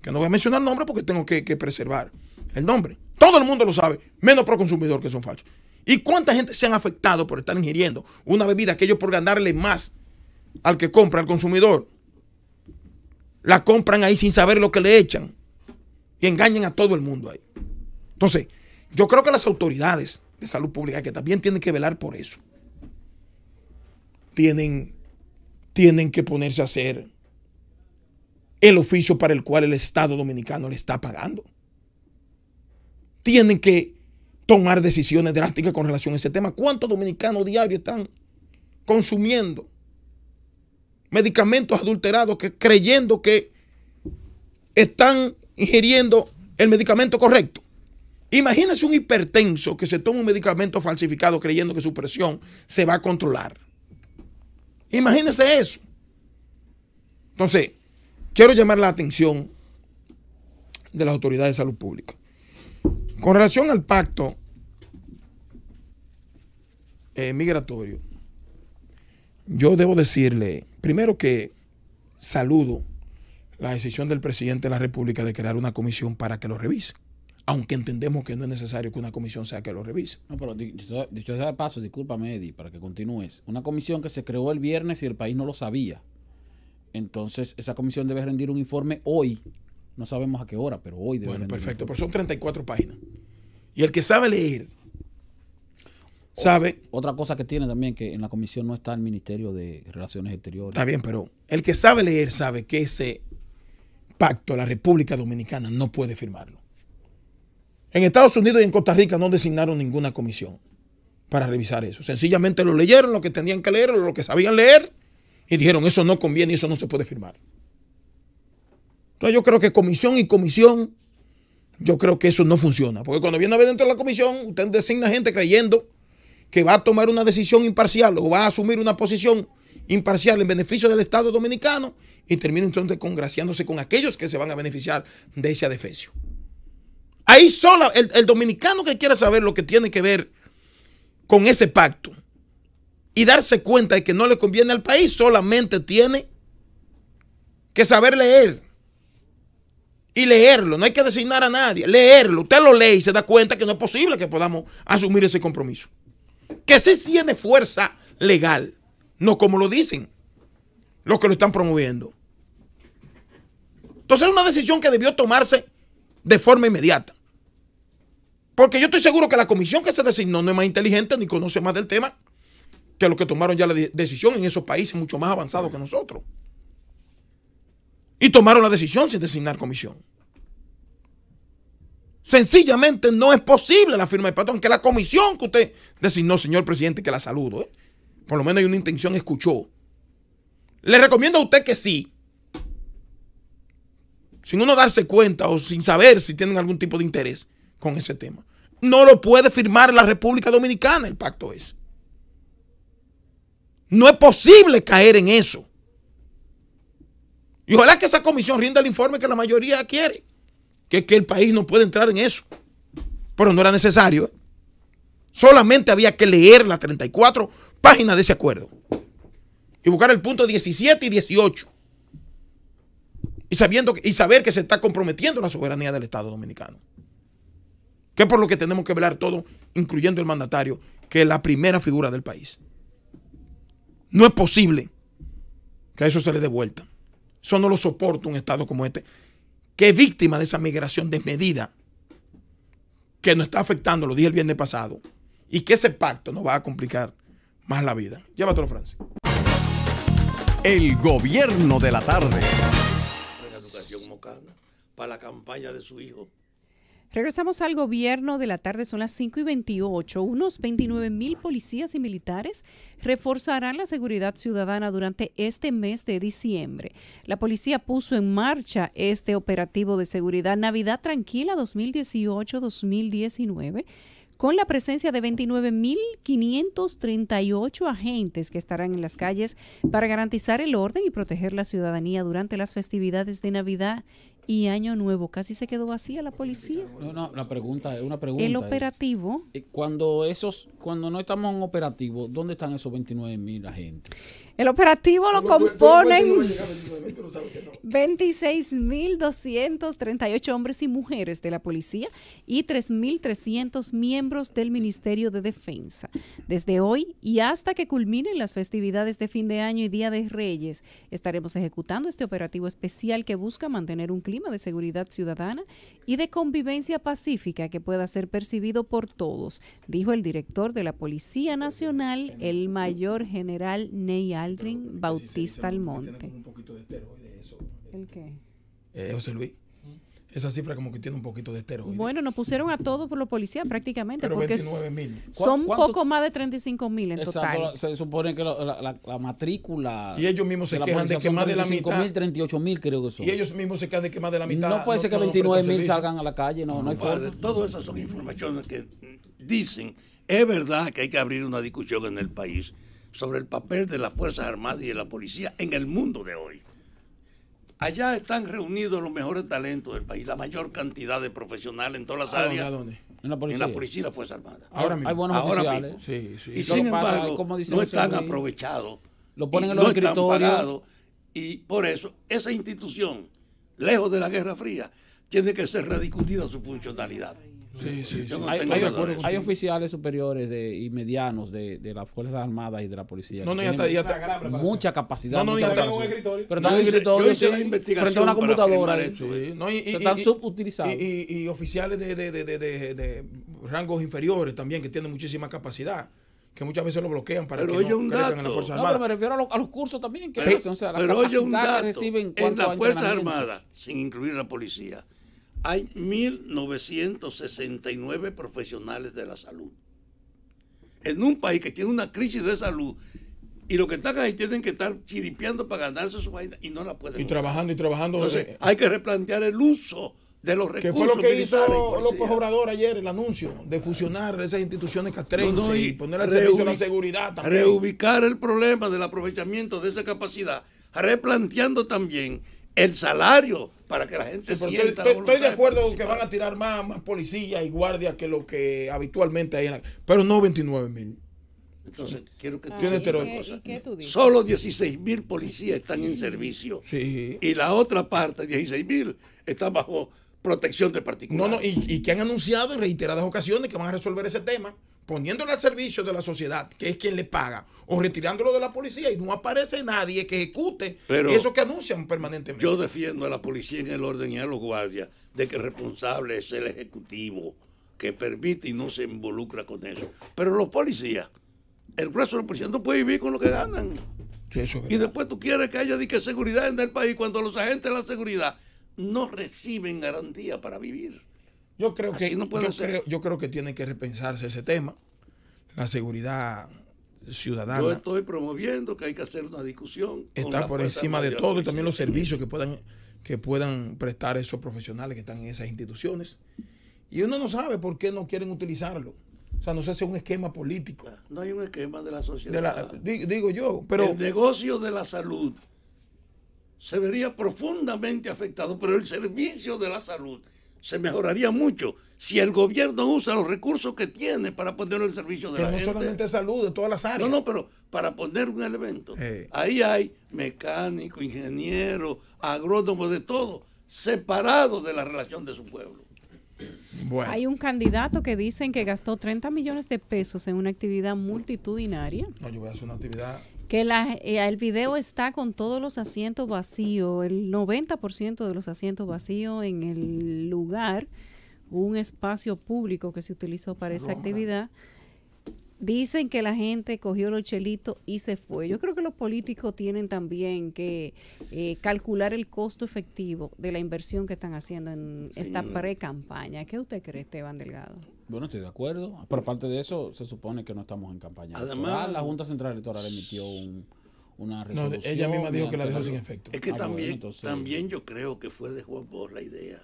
Que no voy a mencionar el nombre porque tengo que, preservar el nombre. Todo el mundo lo sabe, menos pro consumidor que son falsos. ¿Y cuánta gente se han afectado por estar ingiriendo una bebida que ellos por ganarle más al que compra, al consumidor. La compran ahí sin saber lo que le echan y engañan a todo el mundo ahí. Entonces, yo creo que las autoridades de salud pública, que también tienen que velar por eso, tienen, tienen que ponerse a hacer el oficio para el cual el Estado dominicano le está pagando. Tienen que tomar decisiones drásticas con relación a ese tema. ¿Cuántos dominicanos diarios están consumiendo medicamentos adulterados que creyendo que están ingiriendo el medicamento correcto. Imagínese un hipertenso que se toma un medicamento falsificado creyendo que su presión se va a controlar. Imagínese eso. Entonces, quiero llamar la atención de las autoridades de salud pública. Con relación al pacto eh, migratorio, yo debo decirle, primero que saludo la decisión del presidente de la República de crear una comisión para que lo revise, aunque entendemos que no es necesario que una comisión sea que lo revise. No, pero dicho, de paso, discúlpame, Eddie, para que continúes. Una comisión que se creó el viernes y el país no lo sabía. Entonces, esa comisión debe rendir un informe hoy. No sabemos a qué hora, pero hoy debe Bueno, perfecto, pero son 34 páginas. Y el que sabe leer ¿Sabe? Otra cosa que tiene también que en la comisión no está el Ministerio de Relaciones Exteriores. Está bien, pero el que sabe leer sabe que ese pacto la República Dominicana no puede firmarlo. En Estados Unidos y en Costa Rica no designaron ninguna comisión para revisar eso. Sencillamente lo leyeron, lo que tenían que leer, lo que sabían leer, y dijeron, eso no conviene y eso no se puede firmar. Entonces yo creo que comisión y comisión, yo creo que eso no funciona. Porque cuando viene a ver dentro de la comisión, usted designa gente creyendo que va a tomar una decisión imparcial o va a asumir una posición imparcial en beneficio del Estado dominicano y termina entonces congraciándose con aquellos que se van a beneficiar de ese adefesio. Ahí solo el, el dominicano que quiera saber lo que tiene que ver con ese pacto y darse cuenta de que no le conviene al país, solamente tiene que saber leer y leerlo. No hay que designar a nadie, leerlo. Usted lo lee y se da cuenta que no es posible que podamos asumir ese compromiso que sí tiene fuerza legal, no como lo dicen los que lo están promoviendo. Entonces es una decisión que debió tomarse de forma inmediata. Porque yo estoy seguro que la comisión que se designó no es más inteligente ni conoce más del tema que los que tomaron ya la decisión en esos países mucho más avanzados que nosotros. Y tomaron la decisión sin designar comisión. Sencillamente no es posible la firma del pacto, aunque la comisión que usted designó, señor presidente, que la saludo, ¿eh? por lo menos hay una intención, escuchó. Le recomiendo a usted que sí. Sin uno darse cuenta o sin saber si tienen algún tipo de interés con ese tema. No lo puede firmar la República Dominicana el pacto es. No es posible caer en eso. Y ojalá que esa comisión rinda el informe que la mayoría quiere que que el país no puede entrar en eso. Pero no era necesario. ¿eh? Solamente había que leer las 34 páginas de ese acuerdo. Y buscar el punto 17 y 18. Y, sabiendo, y saber que se está comprometiendo la soberanía del Estado dominicano. Que es por lo que tenemos que velar todo, incluyendo el mandatario, que es la primera figura del país. No es posible que a eso se le dé vuelta. Eso no lo soporta un Estado como este que es víctima de esa migración desmedida que nos está afectando, lo dije el viernes pasado, y que ese pacto nos va a complicar más la vida. Llévatelo, Francis. El gobierno de la tarde. Para la campaña de su hijo. Regresamos al gobierno de la tarde, son las 5 y 28. Unos 29 mil policías y militares reforzarán la seguridad ciudadana durante este mes de diciembre. La policía puso en marcha este operativo de seguridad Navidad Tranquila 2018-2019 con la presencia de 29.538 agentes que estarán en las calles para garantizar el orden y proteger la ciudadanía durante las festividades de Navidad y Año Nuevo. Casi se quedó vacía la policía. No, la pregunta es una pregunta. El operativo. Eh, cuando esos, cuando no estamos en operativo, ¿dónde están esos 29 mil agentes? El operativo lo componen 26.238 hombres y mujeres de la policía y 3.300 miembros del Ministerio de Defensa. Desde hoy y hasta que culminen las festividades de fin de año y Día de Reyes, estaremos ejecutando este operativo especial que busca mantener un clima de seguridad ciudadana y de convivencia pacífica que pueda ser percibido por todos, dijo el director de la Policía Nacional, el mayor general Ney Aldrin Bautista Almonte. ¿El eh, José Luis esa cifra como que tiene un poquito de esteroide. Bueno, nos pusieron a todos por los policías prácticamente, Pero porque mil. son poco más de 35 mil en total. Se supone que la, matrícula... Y ellos mismos se quejan de que más de la mitad... mil, 38 mil creo que son. Y ellos mismos se quejan de que más de la mitad... No puede ser que 29 mil salgan a la calle, no, no, hay padre, ah, Todas esas son informaciones que dicen, es verdad que hay que abrir una discusión en el país sobre el papel de las Fuerzas Armadas y de la policía en el mundo de hoy. Allá están reunidos los mejores talentos del país, la mayor cantidad de profesionales en todas las ah, áreas. En la policía. En la policía y la Fuerza Armada. Ahora mismo. Hay buenos oficiales. Y sin embargo, no están aprovechados. Lo ponen en los no están Y por eso, esa institución, lejos de la Guerra Fría, tiene que ser rediscutida su funcionalidad. Sí, sí, hay, hay, oficiales superiores de, y medianos de, de las Fuerzas Armadas y de la policía. No, no, Mucha capacidad. No, no, ya está. Pero no, escritorio frente a una computadora. ¿eh? están subutilizados. Y, oficiales de, rangos inferiores también que tienen muchísima capacidad que muchas veces lo bloquean para que no un en la Fuerza Armada. No, pero me refiero a, los cursos también que pero, hacen, o sea, un dato. reciben en las Fuerzas Armadas sin incluir la policía, hay 1.969 profesionales de la salud. En un país que tiene una crisis de salud y lo que están ahí tienen que estar chiripeando para ganarse su vaina y no la pueden. Y trabajando y trabajando. Entonces hay que replantear el uso de los recursos. Que fue lo que hizo López Obrador ayer, el anuncio de fusionar esas instituciones castrenses y, poner al servicio la seguridad también. Reubicar el problema del aprovechamiento de esa capacidad, replanteando también el salario para que la gente Estoy, de acuerdo con que van a tirar más, más policías y guardias que lo que habitualmente hay en la, Pero no 29 mil. Entonces, quiero que tú Solo 16 mil policías están en servicio. Sí. Y la otra parte, 16 mil, está bajo protección de particular. No, no, y, que han anunciado en reiteradas ocasiones que van a resolver ese tema poniéndolo al servicio de la sociedad, que es quien le paga, o retirándolo de la policía y no aparece nadie que ejecute eso que anuncian permanentemente. Yo defiendo a la policía en el orden y a los guardias de que el responsable es el ejecutivo que permite y no se involucra con eso. Pero los policías, el grueso de los policías no puede vivir con lo que ganan. y después tú quieres que haya que seguridad en el país cuando los agentes de la seguridad no reciben garantía para vivir. Yo creo que no que tiene que repensarse ese tema, la seguridad ciudadana. Yo estoy promoviendo que hay que hacer una discusión. Está por encima de todo y también los servicios que puedan, que puedan prestar esos profesionales que están en esas instituciones. Y uno no sabe por qué no quieren utilizarlo. O sea, no se hace un esquema político. No hay un esquema de la sociedad. digo yo, pero... El negocio de la salud se vería profundamente afectado, pero el servicio de la salud se mejoraría mucho si el gobierno usa los recursos que tiene para poner el servicio de la no gente. no solamente salud, de todas las áreas. No, no, pero para poner un elemento. Eh. Ahí hay mecánico, ingeniero, agrónomo, de todo, separado de la relación de su pueblo. Bueno. Hay un candidato que dicen que gastó 30 millones de pesos en una actividad multitudinaria. No, yo voy a hacer una actividad que eh, el video está con todos los asientos vacíos, el 90% de los asientos vacíos en el lugar, un espacio público que se utilizó para esa actividad. Dicen que la gente cogió los chelitos y se fue. Yo creo que los políticos tienen también que eh, calcular el costo efectivo de la inversión que están haciendo en esta pre-campaña. ¿Qué usted cree, Esteban Delgado? Bueno, estoy de acuerdo. Pero aparte de eso, se supone que no estamos en campaña. Además, la Junta Central Electoral emitió una resolución. ella misma dijo que la dejó sin efecto. Es que ah, también, también yo creo que fue de Juan Bosch la idea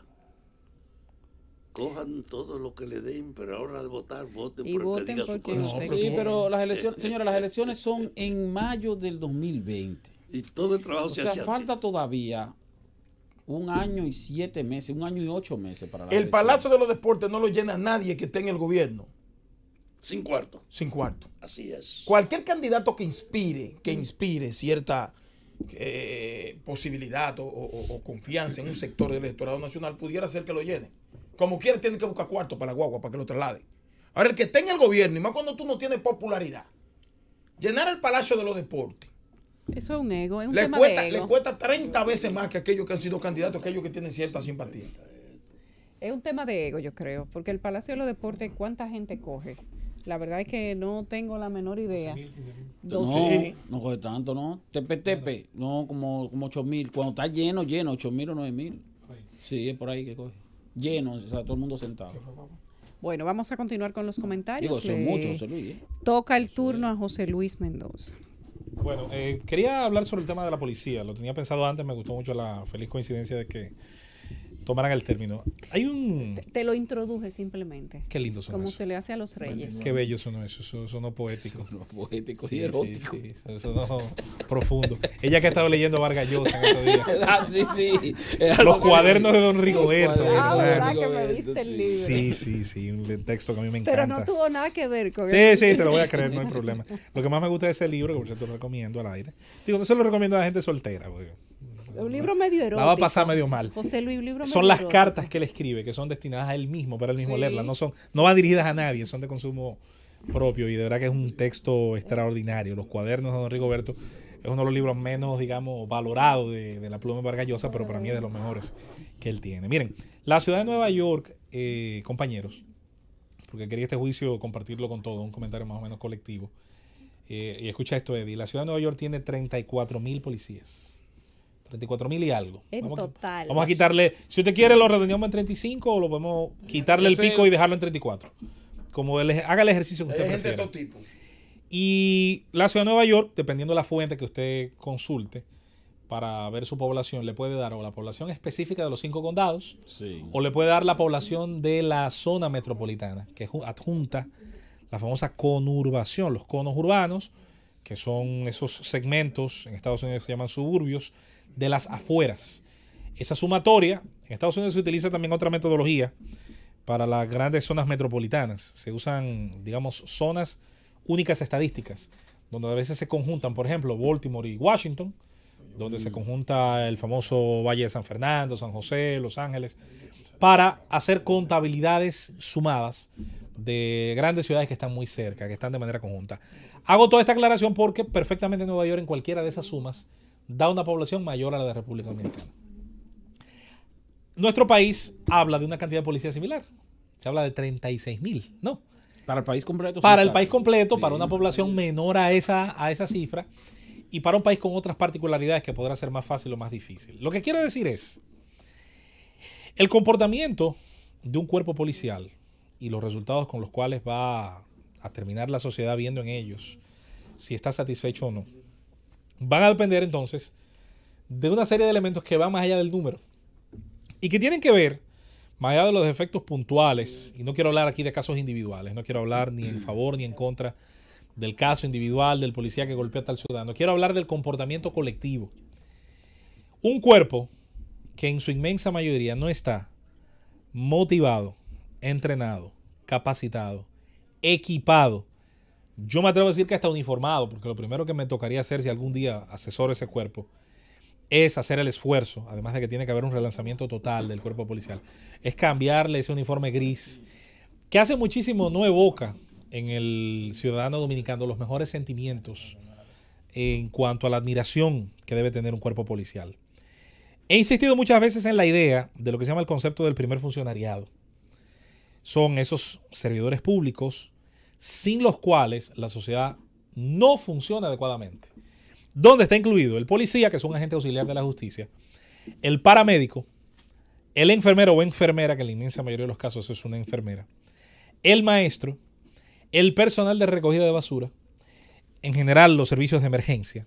cojan todo lo que le den, pero ahora de votar, voten por el que sí, pero las elecciones, señora, las elecciones son en mayo del 2020. Y todo el trabajo se hace. O sea, falta todavía un año y siete meses, un año y ocho meses para la El Palacio de los Deportes no lo llena nadie que esté en el gobierno. Sin cuarto. Sin cuarto. Así es. Cualquier candidato que inspire, que inspire cierta eh, posibilidad o, o, confianza en un sector del electorado nacional pudiera ser que lo llene. Como quiere, tiene que buscar cuarto para guagua, para que lo traslade. Ahora, el que tenga el gobierno, y más cuando tú no tienes popularidad, llenar el Palacio de los Deportes. Eso es un ego, es un tema de ego. Le cuesta 30 veces más que aquellos que han sido candidatos, aquellos que tienen cierta simpatía. Es un tema de ego, yo creo, porque el Palacio de los Deportes, ¿cuánta gente coge? La verdad es que no tengo la menor idea. No, coge tanto, ¿no? Tepe, tepe, no, como, como 8 mil. Cuando está lleno, lleno, 8 mil o 9 mil. Sí, es por ahí que coge llenos, o sea, todo el mundo sentado. Bueno, vamos a continuar con los comentarios. ¿eh? Toca el turno a José Luis Mendoza. Bueno, eh, quería hablar sobre el tema de la policía. Lo tenía pensado antes, me gustó mucho la feliz coincidencia de que tomarán el término. Hay un... Te, lo introduje simplemente. Qué lindo son Como se le hace a los reyes. Qué bello son eso son, no poéticos. Son poéticos sí, y eróticos. Sí, sí, profundos. Ella que ha estado leyendo Vargas Llosa en estos días. ah, sí, sí. los cuadernos de Don Rigoberto. Ah, que me viste el libro? Sí, sí, sí, un texto que a mí me encanta. Pero no tuvo nada que ver con Sí, sí, te lo voy a creer, no hay problema. Lo que más me gusta es ese libro, que por cierto lo recomiendo al aire. Digo, no se lo recomiendo a la gente soltera, porque un libro medio erótico. La va a pasar medio mal. José Luis, libro medio Son las cartas que él escribe, que son destinadas a él mismo, para él mismo leerlas. No, son, no van dirigidas a nadie, son de consumo propio. Y de verdad que es un texto extraordinario. Los cuadernos de Don Rigoberto es uno de los libros menos, digamos, valorados de, la pluma Vargallosa, pero para mí es de los mejores que él tiene. Miren, la ciudad de Nueva York, eh, compañeros, porque quería este juicio compartirlo con todos, un comentario más o menos colectivo. Eh, y escucha esto, Eddie. La ciudad de Nueva York tiene 34 mil policías. 34 mil y algo. En vamos total. A, vamos a quitarle, si usted quiere lo redondeamos en 35 o lo podemos quitarle el pico y dejarlo en 34. Como haga el ejercicio que usted prefiera. De todo tipo. Y la ciudad de Nueva York, dependiendo de la fuente que usted consulte para ver su población, le puede dar o la población específica de los cinco condados o le puede dar la población de la zona metropolitana, que adjunta la famosa conurbación, los conos urbanos, que son esos segmentos en Estados Unidos se llaman suburbios, de las afueras. Esa sumatoria, en Estados Unidos se utiliza también otra metodología para las grandes zonas metropolitanas. Se usan, digamos, zonas únicas estadísticas, donde a veces se conjuntan, por ejemplo, Baltimore y Washington, donde se conjunta el famoso Valle de San Fernando, San José, Los Ángeles, para hacer contabilidades sumadas de grandes ciudades que están muy cerca, que están de manera conjunta. Hago toda esta aclaración porque perfectamente Nueva York en cualquiera de esas sumas da una población mayor a la de República Dominicana. Nuestro país habla de una cantidad de policía similar. Se habla de 36 mil, ¿no? Para el país completo. Para el país completo, para una población menor a esa, a esa cifra y para un país con otras particularidades que podrá ser más fácil o más difícil. Lo que quiero decir es, el comportamiento de un cuerpo policial y los resultados con los cuales va a terminar la sociedad viendo en ellos si está satisfecho o no, van a depender entonces de una serie de elementos que van más allá del número y que tienen que ver más allá de los efectos puntuales, y no quiero hablar aquí de casos individuales, no quiero hablar ni en favor ni en contra del caso individual del policía que golpea a tal ciudadano, quiero hablar del comportamiento colectivo. Un cuerpo que en su inmensa mayoría no está motivado, entrenado, capacitado, equipado yo me atrevo a decir que está uniformado, porque lo primero que me tocaría hacer si algún día asesoro ese cuerpo es hacer el esfuerzo, además de que tiene que haber un relanzamiento total del cuerpo policial, es cambiarle ese uniforme gris, que hace muchísimo no evoca en el ciudadano dominicano los mejores sentimientos en cuanto a la admiración que debe tener un cuerpo policial. He insistido muchas veces en la idea de lo que se llama el concepto del primer funcionariado. Son esos servidores públicos sin los cuales la sociedad no funciona adecuadamente. ¿Dónde está incluido el policía, que es un agente auxiliar de la justicia, el paramédico, el enfermero o enfermera, que en la inmensa mayoría de los casos es una enfermera, el maestro, el personal de recogida de basura, en general los servicios de emergencia,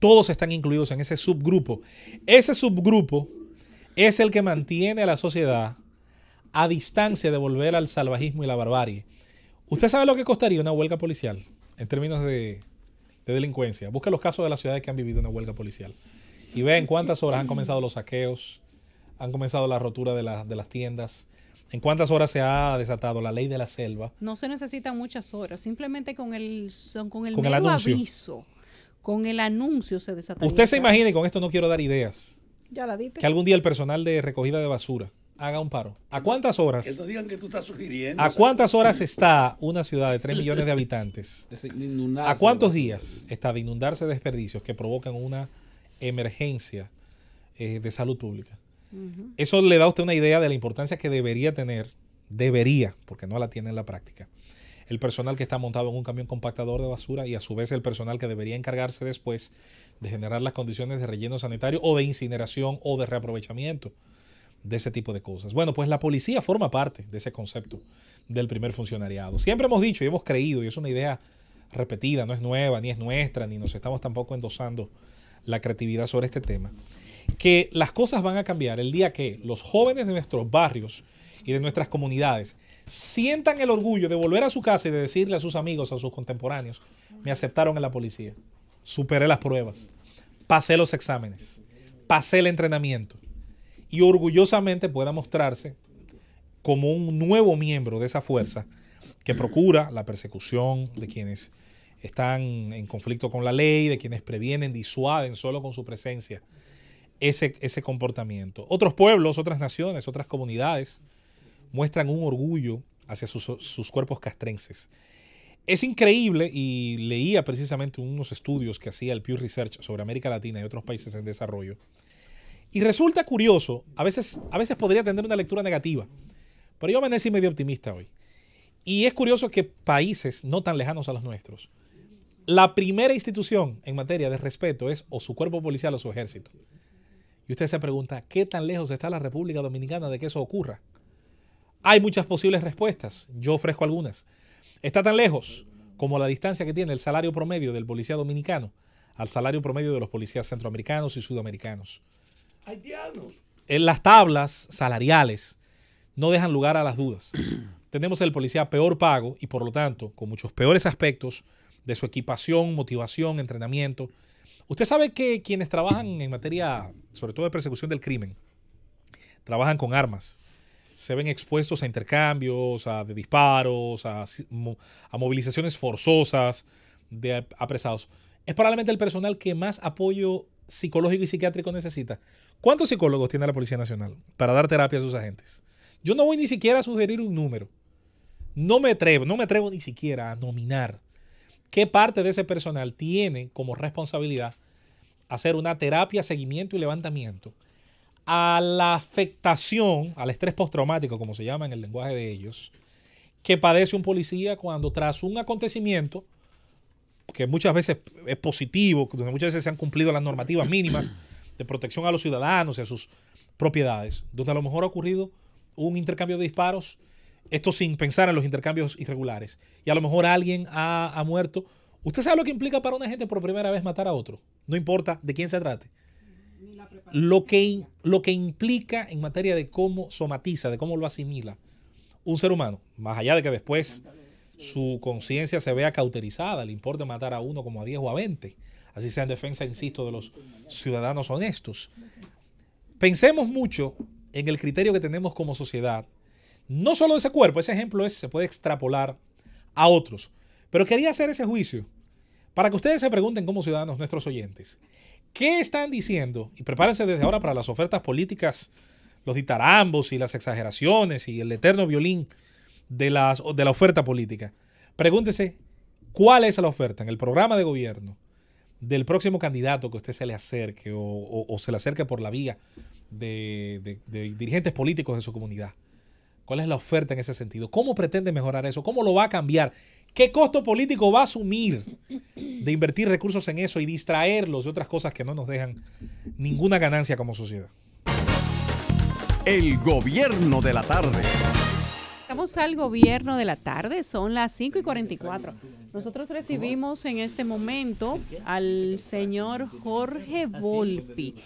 todos están incluidos en ese subgrupo. Ese subgrupo es el que mantiene a la sociedad a distancia de volver al salvajismo y la barbarie. ¿Usted sabe lo que costaría una huelga policial en términos de, delincuencia? Busque los casos de las ciudades que han vivido una huelga policial y en cuántas horas han comenzado los saqueos, han comenzado la rotura de, las tiendas. ¿En cuántas horas se ha desatado la ley de la selva? No se necesitan muchas horas, simplemente con el, con el, aviso, con el anuncio se desata. Usted se imagina, y con esto no quiero dar ideas, que algún día el personal de recogida de basura haga un paro. ¿A cuántas horas? ¿A cuántas horas está una ciudad de 3 millones de habitantes? ¿A cuántos días está de inundarse de desperdicios que provocan una emergencia eh, de salud pública? Eso le da a usted una idea de la importancia que debería tener, debería, porque no la tiene en la práctica, el personal que está montado en un camión compactador de basura y a su vez el personal que debería encargarse después de generar las condiciones de relleno sanitario o de incineración o de reaprovechamiento de ese tipo de cosas. Bueno, pues la policía forma parte de ese concepto del primer funcionariado. Siempre hemos dicho y hemos creído, y es una idea repetida, no es nueva, ni es nuestra, ni nos estamos tampoco endosando la creatividad sobre este tema, que las cosas van a cambiar el día que los jóvenes de nuestros barrios y de nuestras comunidades sientan el orgullo de volver a su casa y de decirle a sus amigos, a sus contemporáneos, me aceptaron en la policía, superé las pruebas, pasé los exámenes, pasé el entrenamiento, y orgullosamente pueda mostrarse como un nuevo miembro de esa fuerza que procura la persecución de quienes están en conflicto con la ley, de quienes previenen, disuaden solo con su presencia ese, ese comportamiento. Otros pueblos, otras naciones, otras comunidades muestran un orgullo hacia sus, sus cuerpos castrenses. Es increíble, y leía precisamente unos estudios que hacía el Pew Research sobre América Latina y otros países en desarrollo, y resulta curioso, a veces, a veces podría tener una lectura negativa, pero yo amanecí medio optimista hoy. Y es curioso que países no tan lejanos a los nuestros, la primera institución en materia de respeto es o su cuerpo policial o su ejército. Y usted se pregunta, ¿qué tan lejos está la República Dominicana de que eso ocurra? Hay muchas posibles respuestas, yo ofrezco algunas. Está tan lejos como la distancia que tiene el salario promedio del policía dominicano al salario promedio de los policías centroamericanos y sudamericanos haitianos. En las tablas salariales no dejan lugar a las dudas. Tenemos el policía peor pago y por lo tanto con muchos peores aspectos de su equipación, motivación, entrenamiento. Usted sabe que quienes trabajan en materia, sobre todo de persecución del crimen, trabajan con armas. Se ven expuestos a intercambios, a disparos, a, a movilizaciones forzosas de apresados. Es probablemente el personal que más apoyo psicológico y psiquiátrico necesita. ¿Cuántos psicólogos tiene la Policía Nacional para dar terapia a sus agentes? Yo no voy ni siquiera a sugerir un número. No me atrevo, no me atrevo ni siquiera a nominar qué parte de ese personal tiene como responsabilidad hacer una terapia, seguimiento y levantamiento a la afectación, al estrés postraumático, como se llama en el lenguaje de ellos, que padece un policía cuando tras un acontecimiento, que muchas veces es positivo, donde muchas veces se han cumplido las normativas mínimas de protección a los ciudadanos y a sus propiedades, donde a lo mejor ha ocurrido un intercambio de disparos, esto sin pensar en los intercambios irregulares, y a lo mejor alguien ha, muerto. ¿Usted sabe lo que implica para una gente por primera vez matar a otro? No importa de quién se trate. Lo que, lo que implica en materia de cómo somatiza, de cómo lo asimila un ser humano, más allá de que después su conciencia se vea cauterizada, le importa matar a uno como a 10 o a 20 así sea en defensa, insisto, de los ciudadanos honestos. Pensemos mucho en el criterio que tenemos como sociedad, no solo de ese cuerpo, ese ejemplo se puede extrapolar a otros, pero quería hacer ese juicio para que ustedes se pregunten como ciudadanos, nuestros oyentes, ¿qué están diciendo? Y prepárense desde ahora para las ofertas políticas, los ditarambos y las exageraciones y el eterno violín de, de la oferta política. Pregúntese, ¿cuál es la oferta en el programa de gobierno? del próximo candidato que usted se le acerque o, se le acerque por la vía de, de, dirigentes políticos de su comunidad. ¿Cuál es la oferta en ese sentido? ¿Cómo pretende mejorar eso? ¿Cómo lo va a cambiar? ¿Qué costo político va a asumir de invertir recursos en eso y distraerlos de otras cosas que no nos dejan ninguna ganancia como sociedad? El gobierno de la tarde. Vamos al gobierno de la tarde, son las 5 y 44. Nosotros recibimos en este momento al señor Jorge Volpi,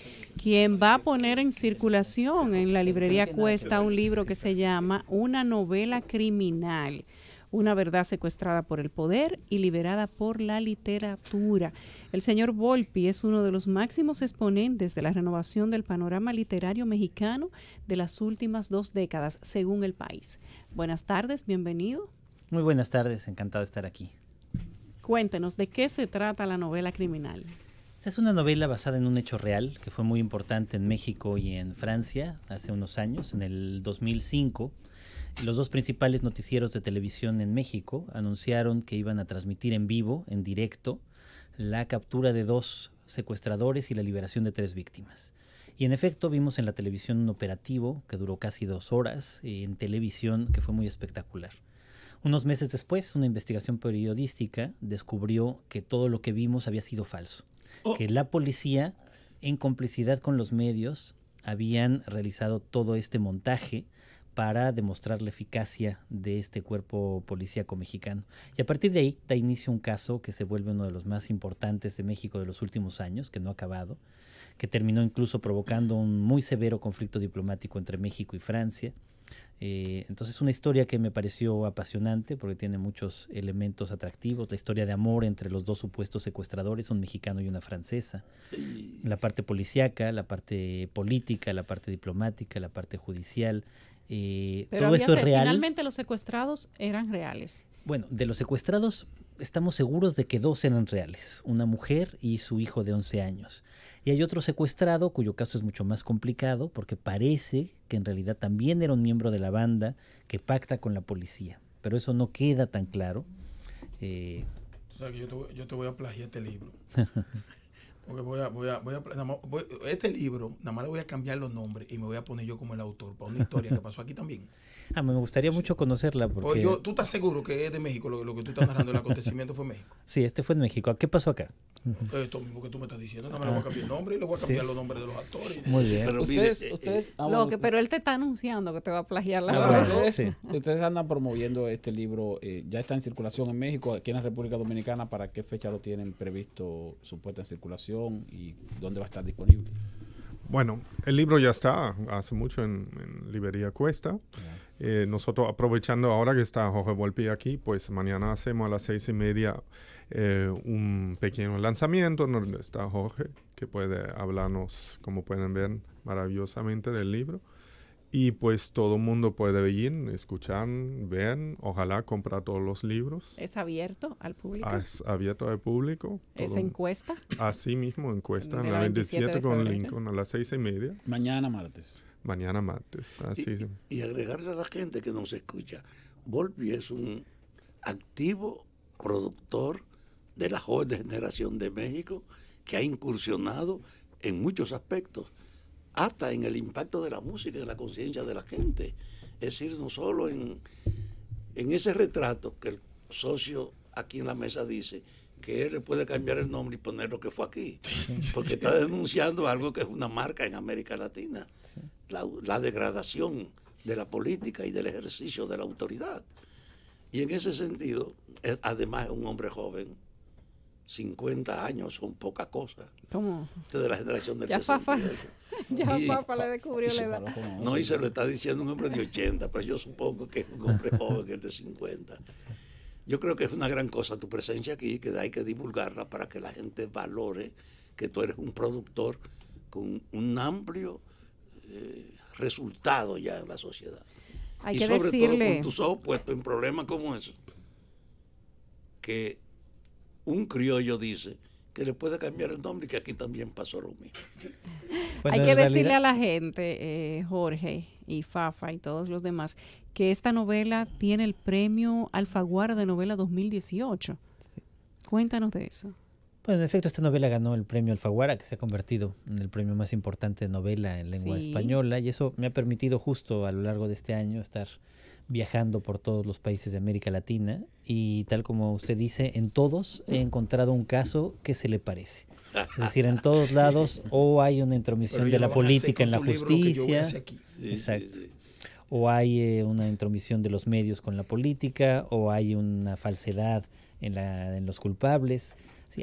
quien va a poner en circulación en la librería Cuesta un libro que se llama Una novela criminal una verdad secuestrada por el poder y liberada por la literatura. El señor Volpi es uno de los máximos exponentes de la renovación del panorama literario mexicano de las últimas dos décadas, según el país. Buenas tardes, bienvenido. Muy buenas tardes, encantado de estar aquí. Cuéntenos, ¿de qué se trata la novela criminal? Esta es una novela basada en un hecho real que fue muy importante en México y en Francia hace unos años, en el 2005 los dos principales noticieros de televisión en México anunciaron que iban a transmitir en vivo, en directo, la captura de dos secuestradores y la liberación de tres víctimas. Y en efecto vimos en la televisión un operativo que duró casi dos horas, eh, en televisión que fue muy espectacular. Unos meses después, una investigación periodística descubrió que todo lo que vimos había sido falso, oh. que la policía, en complicidad con los medios, habían realizado todo este montaje para demostrar la eficacia de este cuerpo policíaco mexicano. Y a partir de ahí da inicio un caso que se vuelve uno de los más importantes de México de los últimos años, que no ha acabado, que terminó incluso provocando un muy severo conflicto diplomático entre México y Francia. Eh, entonces una historia que me pareció apasionante porque tiene muchos elementos atractivos, la historia de amor entre los dos supuestos secuestradores, un mexicano y una francesa, la parte policíaca, la parte política, la parte diplomática, la parte judicial, eh, Pero todo esto Finalmente los secuestrados eran reales. Bueno, de los secuestrados estamos seguros de que dos eran reales, una mujer y su hijo de 11 años. Y hay otro secuestrado cuyo caso es mucho más complicado porque parece que en realidad también era un miembro de la banda que pacta con la policía. Pero eso no queda tan claro. Eh, yo te, yo te voy a plagiar este libro. Porque voy a, voy a, voy a, este libro, nada más le voy a cambiar los nombres y me voy a poner yo como el autor para una historia que pasó aquí también. Ah, me gustaría mucho conocerla. Porque... ¿Tú estás seguro que es de México lo, que tú estás narrando? El acontecimiento fue México. Sí, este fue en México. ¿Qué pasó acá? Esto mismo que tú me estás diciendo. No me lo voy a cambiar el nombre y le voy a ah, cambiar los nombres de los actores. Muy bien. Pero, ustedes, eh, ustedes, eh, ah, que, pues, pero él te está anunciando que te va a plagiar la ustedes, ustedes andan promoviendo este libro. Eh, ya está en circulación en México, aquí en la República Dominicana. ¿Para qué fecha lo tienen previsto su puesta en circulación y dónde va a estar disponible? Bueno, el libro ya está hace mucho en, en Librería Cuesta. Eh, nosotros aprovechando ahora que está Jorge Volpi aquí, pues mañana hacemos a las seis y media eh, un pequeño lanzamiento está Jorge, que puede hablarnos, como pueden ver, maravillosamente del libro. Y pues todo el mundo puede venir, escuchar, ver, ojalá comprar todos los libros. ¿Es abierto al público? Ah, es abierto al público. ¿Es encuesta? Así mismo, encuesta en la 27, 27 con Lincoln a las seis y media. Mañana martes mañana martes. y, agregarle a la gente que nos escucha, Volpi es un activo productor de la joven generación de México que ha incursionado en muchos aspectos, hasta en el impacto de la música y de la conciencia de la gente. Es decir, no solo en, en ese retrato que el socio aquí en la mesa dice, que él puede cambiar el nombre y poner lo que fue aquí, porque está denunciando algo que es una marca en América Latina la, degradación de la política y del ejercicio de la autoridad. Y en ese sentido, eh, además es un hombre joven, 50 años son poca cosa. ¿Cómo? Este de la generación del ya ya y, le descubrió la edad. No, y se lo está diciendo un hombre de 80, pero yo supongo que es un hombre joven, que es de 50. Yo creo que es una gran cosa tu presencia aquí, que hay que divulgarla para que la gente valore que tú eres un productor con un amplio eh, resultado ya en la sociedad. Hay y que sobre decirle... todo con tus ojos puestos en problemas como eso. Que un criollo dice que le puede cambiar el nombre y que aquí también pasó lo mismo. Hay que decirle a la gente, eh, Jorge y Fafa y todos los demás, que esta novela tiene el premio Alfaguara de novela 2018. Cuéntanos de eso. Pues, en efecto, esta novela ganó el premio Alfaguara, que se ha convertido en el premio más importante de novela en lengua española, y eso me ha permitido justo a lo largo de este año estar viajando por todos los países de América Latina y tal como usted dice, en todos he encontrado un caso que se le parece. Es decir, en todos lados o hay una intromisión de la política en la justicia. Exacto. O hay eh, una intromisión de los medios con la política, o hay una falsedad en, la, en los culpables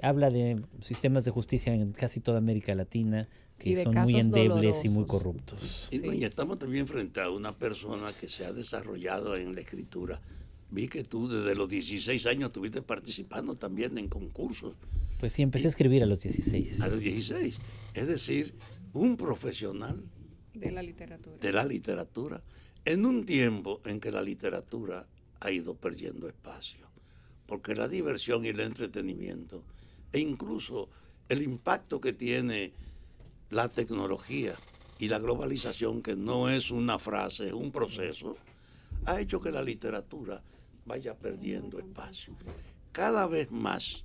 habla de sistemas de justicia en casi toda América Latina que son muy endebles y muy corruptos. Y, estamos también frente a una persona que se ha desarrollado en la escritura. Vi que tú desde los 16 años estuviste participando también en concursos. Pues sí, empecé a escribir a los 16. A los 16. Es decir, un profesional de la literatura. De la literatura, en un tiempo en que la literatura ha ido perdiendo espacio porque la diversión y el entretenimiento, e incluso el impacto que tiene la tecnología y la globalización, que no es una frase, es un proceso, ha hecho que la literatura vaya perdiendo espacio. Cada vez más,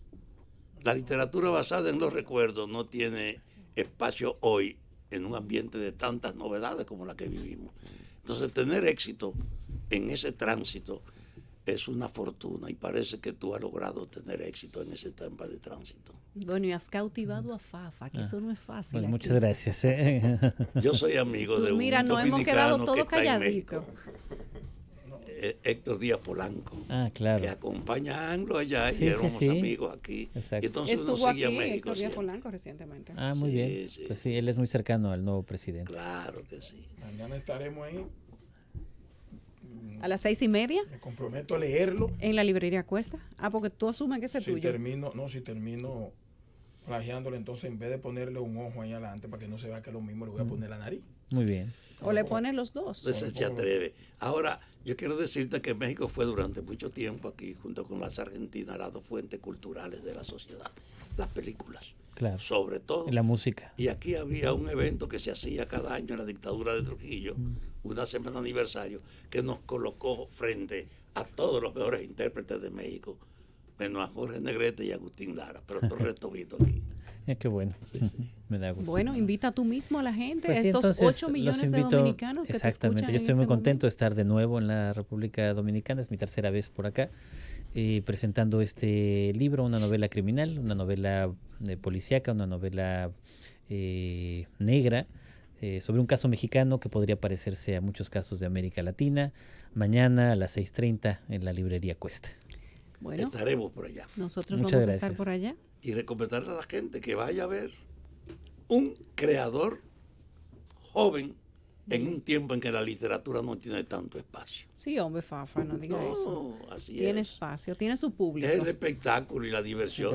la literatura basada en los recuerdos no tiene espacio hoy en un ambiente de tantas novedades como la que vivimos. Entonces, tener éxito en ese tránsito es una fortuna y parece que tú has logrado tener éxito en ese tema de tránsito. Bueno, y has cautivado a Fafa, que ah. eso no es fácil. muchas gracias. ¿eh? Yo soy amigo de un Mira, nos hemos quedado todos calladitos. Eh, Héctor Díaz Polanco, ah, claro. que acompaña a Anglo allá y éramos amigos aquí. Exacto. entonces Estuvo aquí, Héctor Díaz Polanco recientemente. Ah, muy bien. Pues sí, él es muy cercano al nuevo presidente. Claro que sí. Mañana estaremos ahí. A las seis y media. Me comprometo a leerlo. En la librería Cuesta. Ah, porque tú asumes que es tuyo. si Termino, no, si termino plagiándole, entonces en vez de ponerle un ojo ahí adelante para que no se vea que es lo mismo, le voy a mm. poner la nariz. Muy bien. O, le pones los dos. Entonces se atreve. Ahora, yo quiero decirte que México fue durante mucho tiempo aquí, junto con las Argentinas, las dos fuentes culturales de la sociedad, las películas sobre todo. En la música. Y aquí había un evento que se hacía cada año en la dictadura de Trujillo, mm. una semana de aniversario, que nos colocó frente a todos los mejores intérpretes de México, menos a Jorge Negrete y Agustín Lara, pero todo el resto visto aquí. Es eh, bueno, me da gusto. Bueno, invita tú mismo a la gente, a pues estos 8 millones de dominicanos. Que exactamente, yo estoy muy este contento de estar de nuevo en la República Dominicana, es mi tercera vez por acá. Eh, presentando este libro, una novela criminal, una novela de policíaca, una novela eh, negra, eh, sobre un caso mexicano que podría parecerse a muchos casos de América Latina. Mañana a las 6.30 en la librería Cuesta. Bueno, estaremos por allá. Nosotros vamos a estar por allá. Y recomendarle a la gente que vaya a ver un creador joven en un tiempo en que la literatura no tiene tanto espacio. Sí, hombre, Fafa, no diga eso. tiene espacio, tiene su público. Es el espectáculo y la diversión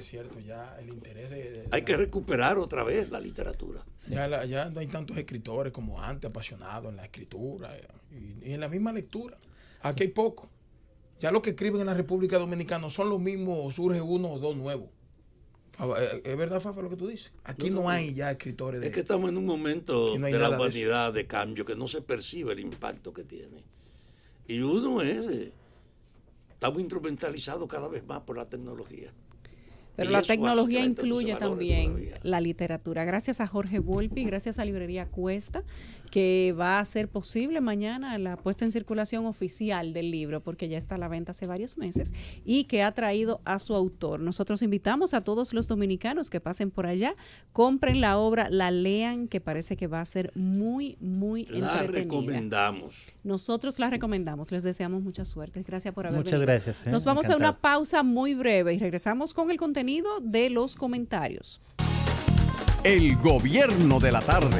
cierto, ya el interés hay que recuperar otra vez la literatura. Ya, no hay tantos escritores como antes, apasionados en la escritura y, en la misma lectura. Aquí hay poco. Ya los que escriben en la República Dominicana son los mismos, surge uno o dos nuevos. Ah, es eh, eh, verdad, Fafa, lo que tú dices. Aquí no, hay ya escritores. De... Es que estamos en un momento de la humanidad de, cambio que no se percibe el impacto que tiene. Y uno es. Eh, estamos instrumentalizados cada vez más por la tecnología. Pero la tecnología incluye también la literatura. Gracias a Jorge Volpi, gracias a Librería Cuesta, que va a ser posible mañana la puesta en circulación oficial del libro, porque ya está a la venta hace varios meses, y que ha traído a su autor. Nosotros invitamos a todos los dominicanos que pasen por allá, compren la obra, la lean, que parece que va a ser muy, muy la recomendamos. Nosotros la recomendamos, les deseamos mucha suerte. Gracias por haber Muchas gracias. ¿eh? Nos vamos a una pausa muy breve y regresamos con el contenido de los comentarios. El gobierno de la tarde.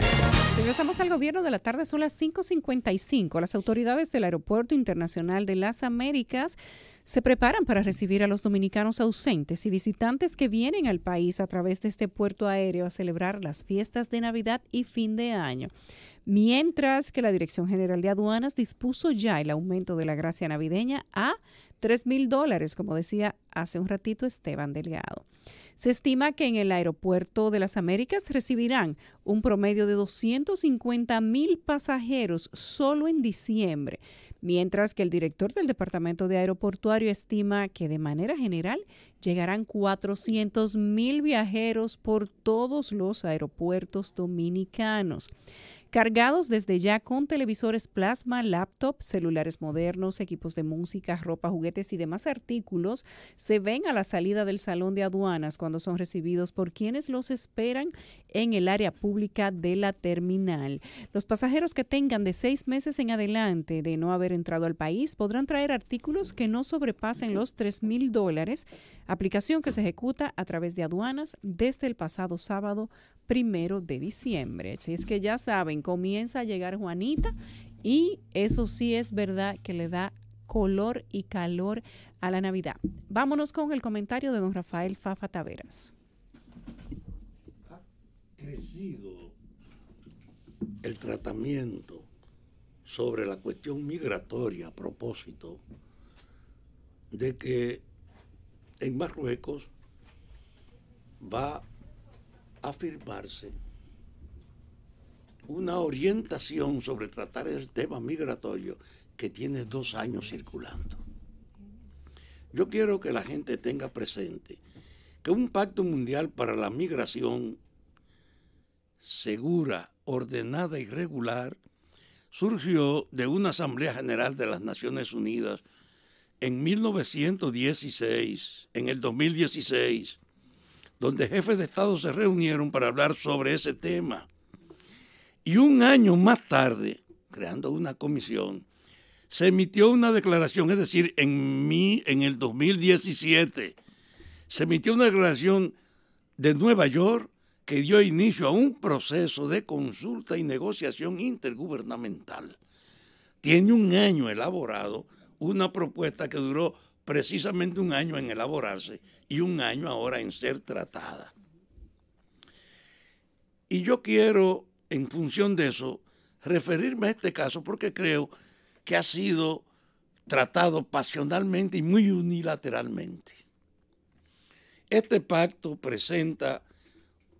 Regresamos al gobierno de la tarde, son las 5.55. Las autoridades del Aeropuerto Internacional de las Américas se preparan para recibir a los dominicanos ausentes y visitantes que vienen al país a través de este puerto aéreo a celebrar las fiestas de Navidad y fin de año. Mientras que la Dirección General de Aduanas dispuso ya el aumento de la gracia navideña a 3 mil dólares, como decía hace un ratito Esteban Delgado. Se estima que en el aeropuerto de las Américas recibirán un promedio de 250 mil pasajeros solo en diciembre, mientras que el director del Departamento de Aeroportuario estima que de manera general llegarán 400 mil viajeros por todos los aeropuertos dominicanos cargados desde ya con televisores plasma, laptop, celulares modernos, equipos de música, ropa, juguetes y demás artículos, se ven a la salida del salón de aduanas cuando son recibidos por quienes los esperan en el área pública de la terminal. Los pasajeros que tengan de seis meses en adelante de no haber entrado al país podrán traer artículos que no sobrepasen los tres mil dólares, aplicación que se ejecuta a través de aduanas desde el pasado sábado primero de diciembre. si es que ya saben, Comienza a llegar Juanita y eso sí es verdad que le da color y calor a la Navidad. Vámonos con el comentario de don Rafael Fafa Taveras. Ha crecido el tratamiento sobre la cuestión migratoria a propósito de que en Marruecos va a firmarse una orientación sobre tratar el tema migratorio que tiene dos años circulando. Yo quiero que la gente tenga presente que un pacto mundial para la migración segura, ordenada y regular surgió de una Asamblea General de las Naciones Unidas en 1916, en el 2016, donde jefes de Estado se reunieron para hablar sobre ese tema. Y un año más tarde, creando una comisión, se emitió una declaración, es decir, en, mi, en el 2017, se emitió una declaración de Nueva York que dio inicio a un proceso de consulta y negociación intergubernamental. Tiene un año elaborado una propuesta que duró precisamente un año en elaborarse y un año ahora en ser tratada. Y yo quiero en función de eso, referirme a este caso porque creo que ha sido tratado pasionalmente y muy unilateralmente. Este pacto presenta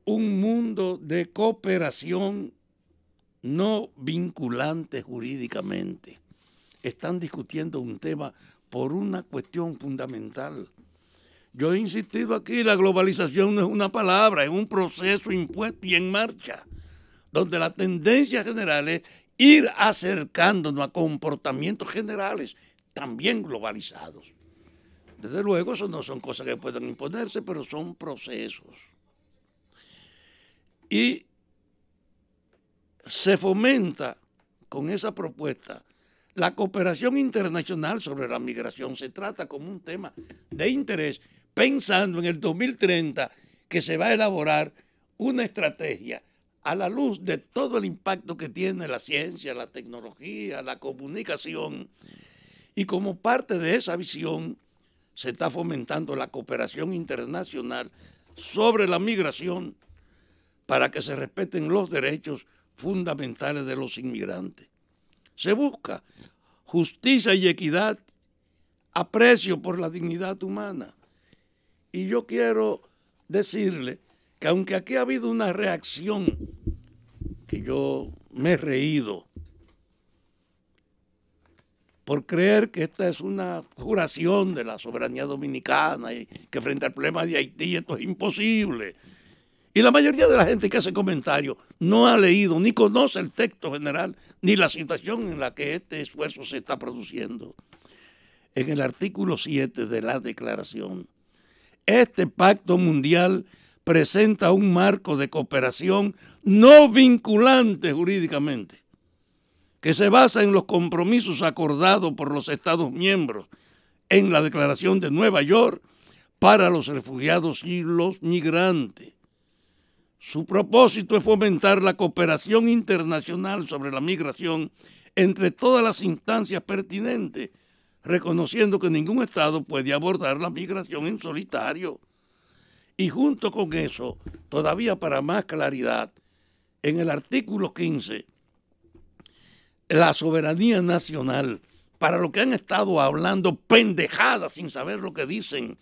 un mundo de cooperación no vinculante jurídicamente. Están discutiendo un tema por una cuestión fundamental. Yo he insistido aquí, la globalización no es una palabra, es un proceso impuesto y en marcha donde la tendencia general es ir acercándonos a comportamientos generales, también globalizados. Desde luego, eso no son cosas que puedan imponerse, pero son procesos. Y se fomenta con esa propuesta la cooperación internacional sobre la migración. Se trata como un tema de interés, pensando en el 2030 que se va a elaborar una estrategia a la luz de todo el impacto que tiene la ciencia, la tecnología, la comunicación, y como parte de esa visión se está fomentando la cooperación internacional sobre la migración para que se respeten los derechos fundamentales de los inmigrantes. Se busca justicia y equidad, aprecio por la dignidad humana. Y yo quiero decirle que aunque aquí ha habido una reacción que yo me he reído por creer que esta es una juración de la soberanía dominicana y que frente al problema de Haití esto es imposible. Y la mayoría de la gente que hace comentarios no ha leído ni conoce el texto general ni la situación en la que este esfuerzo se está produciendo. En el artículo 7 de la declaración, este pacto mundial presenta un marco de cooperación no vinculante jurídicamente, que se basa en los compromisos acordados por los Estados miembros en la Declaración de Nueva York para los refugiados y los migrantes. Su propósito es fomentar la cooperación internacional sobre la migración entre todas las instancias pertinentes, reconociendo que ningún Estado puede abordar la migración en solitario y junto con eso, todavía para más claridad, en el artículo 15, la soberanía nacional, para lo que han estado hablando pendejadas sin saber lo que dicen,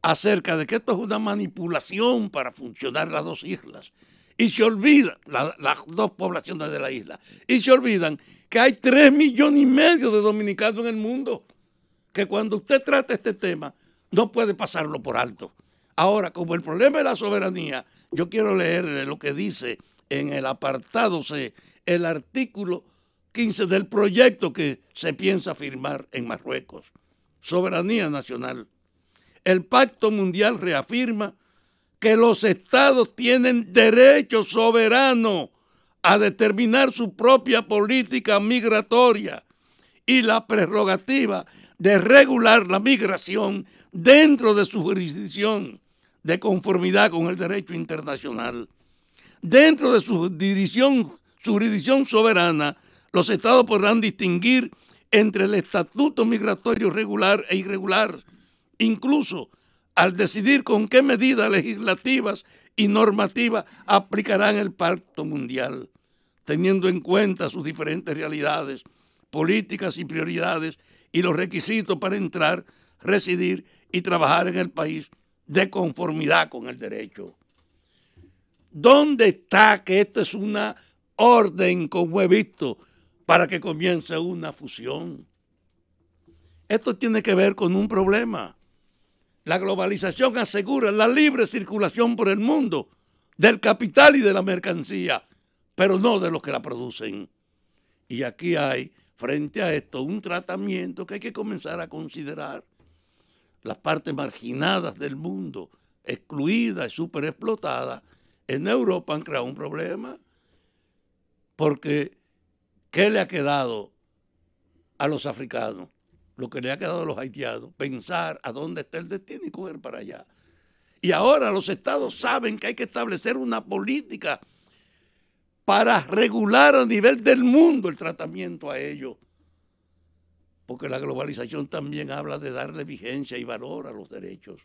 acerca de que esto es una manipulación para funcionar las dos islas. Y se olvidan, las dos poblaciones de la isla, y se olvidan que hay tres millones y medio de dominicanos en el mundo, que cuando usted trata este tema, no puede pasarlo por alto. Ahora, como el problema es la soberanía, yo quiero leer lo que dice en el apartado C, el artículo 15 del proyecto que se piensa firmar en Marruecos. Soberanía nacional. El Pacto Mundial reafirma que los estados tienen derecho soberano a determinar su propia política migratoria y la prerrogativa de regular la migración dentro de su jurisdicción de conformidad con el derecho internacional. Dentro de su jurisdicción, soberana, los estados podrán distinguir entre el estatuto migratorio regular e irregular, incluso al decidir con qué medidas legislativas y normativas aplicarán el Pacto Mundial, teniendo en cuenta sus diferentes realidades, políticas y prioridades y los requisitos para entrar, residir y trabajar en el país de conformidad con el derecho. ¿Dónde está que esto es una orden, como he visto, para que comience una fusión? Esto tiene que ver con un problema. La globalización asegura la libre circulación por el mundo del capital y de la mercancía, pero no de los que la producen. Y aquí hay, frente a esto, un tratamiento que hay que comenzar a considerar las partes marginadas del mundo, excluidas y superexplotadas, en Europa han creado un problema. Porque, ¿qué le ha quedado a los africanos? Lo que le ha quedado a los haitianos, pensar a dónde está el destino y coger para allá. Y ahora los estados saben que hay que establecer una política para regular a nivel del mundo el tratamiento a ellos porque la globalización también habla de darle vigencia y valor a los derechos.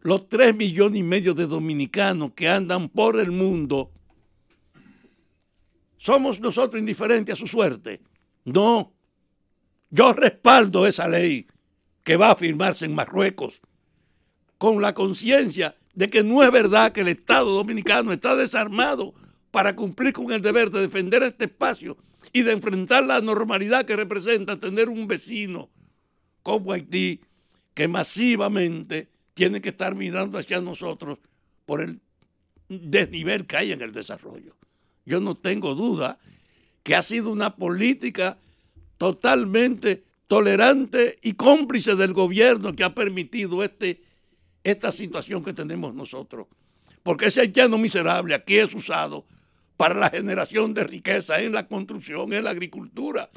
Los tres millones y medio de dominicanos que andan por el mundo, ¿somos nosotros indiferentes a su suerte? No. Yo respaldo esa ley que va a firmarse en Marruecos con la conciencia de que no es verdad que el Estado dominicano está desarmado para cumplir con el deber de defender este espacio y de enfrentar la normalidad que representa tener un vecino como Haití que masivamente tiene que estar mirando hacia nosotros por el desnivel que hay en el desarrollo. Yo no tengo duda que ha sido una política totalmente tolerante y cómplice del gobierno que ha permitido este, esta situación que tenemos nosotros. Porque ese haitiano miserable aquí es usado para la generación de riqueza en la construcción, en la agricultura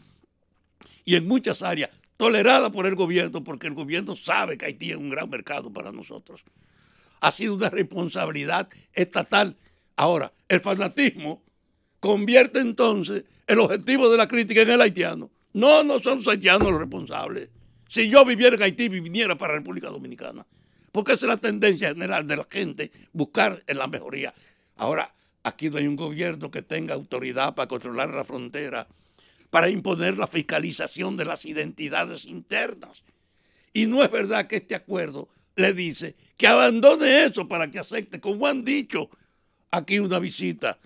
y en muchas áreas, tolerada por el gobierno, porque el gobierno sabe que Haití es un gran mercado para nosotros. Ha sido una responsabilidad estatal. Ahora, el fanatismo convierte entonces el objetivo de la crítica en el haitiano. No, no son los haitianos los responsables. Si yo viviera en Haití, viniera para la República Dominicana. Porque esa es la tendencia general de la gente, buscar en la mejoría. Ahora, Aquí no hay un gobierno que tenga autoridad para controlar la frontera, para imponer la fiscalización de las identidades internas. Y no es verdad que este acuerdo le dice que abandone eso para que acepte, como han dicho aquí una visita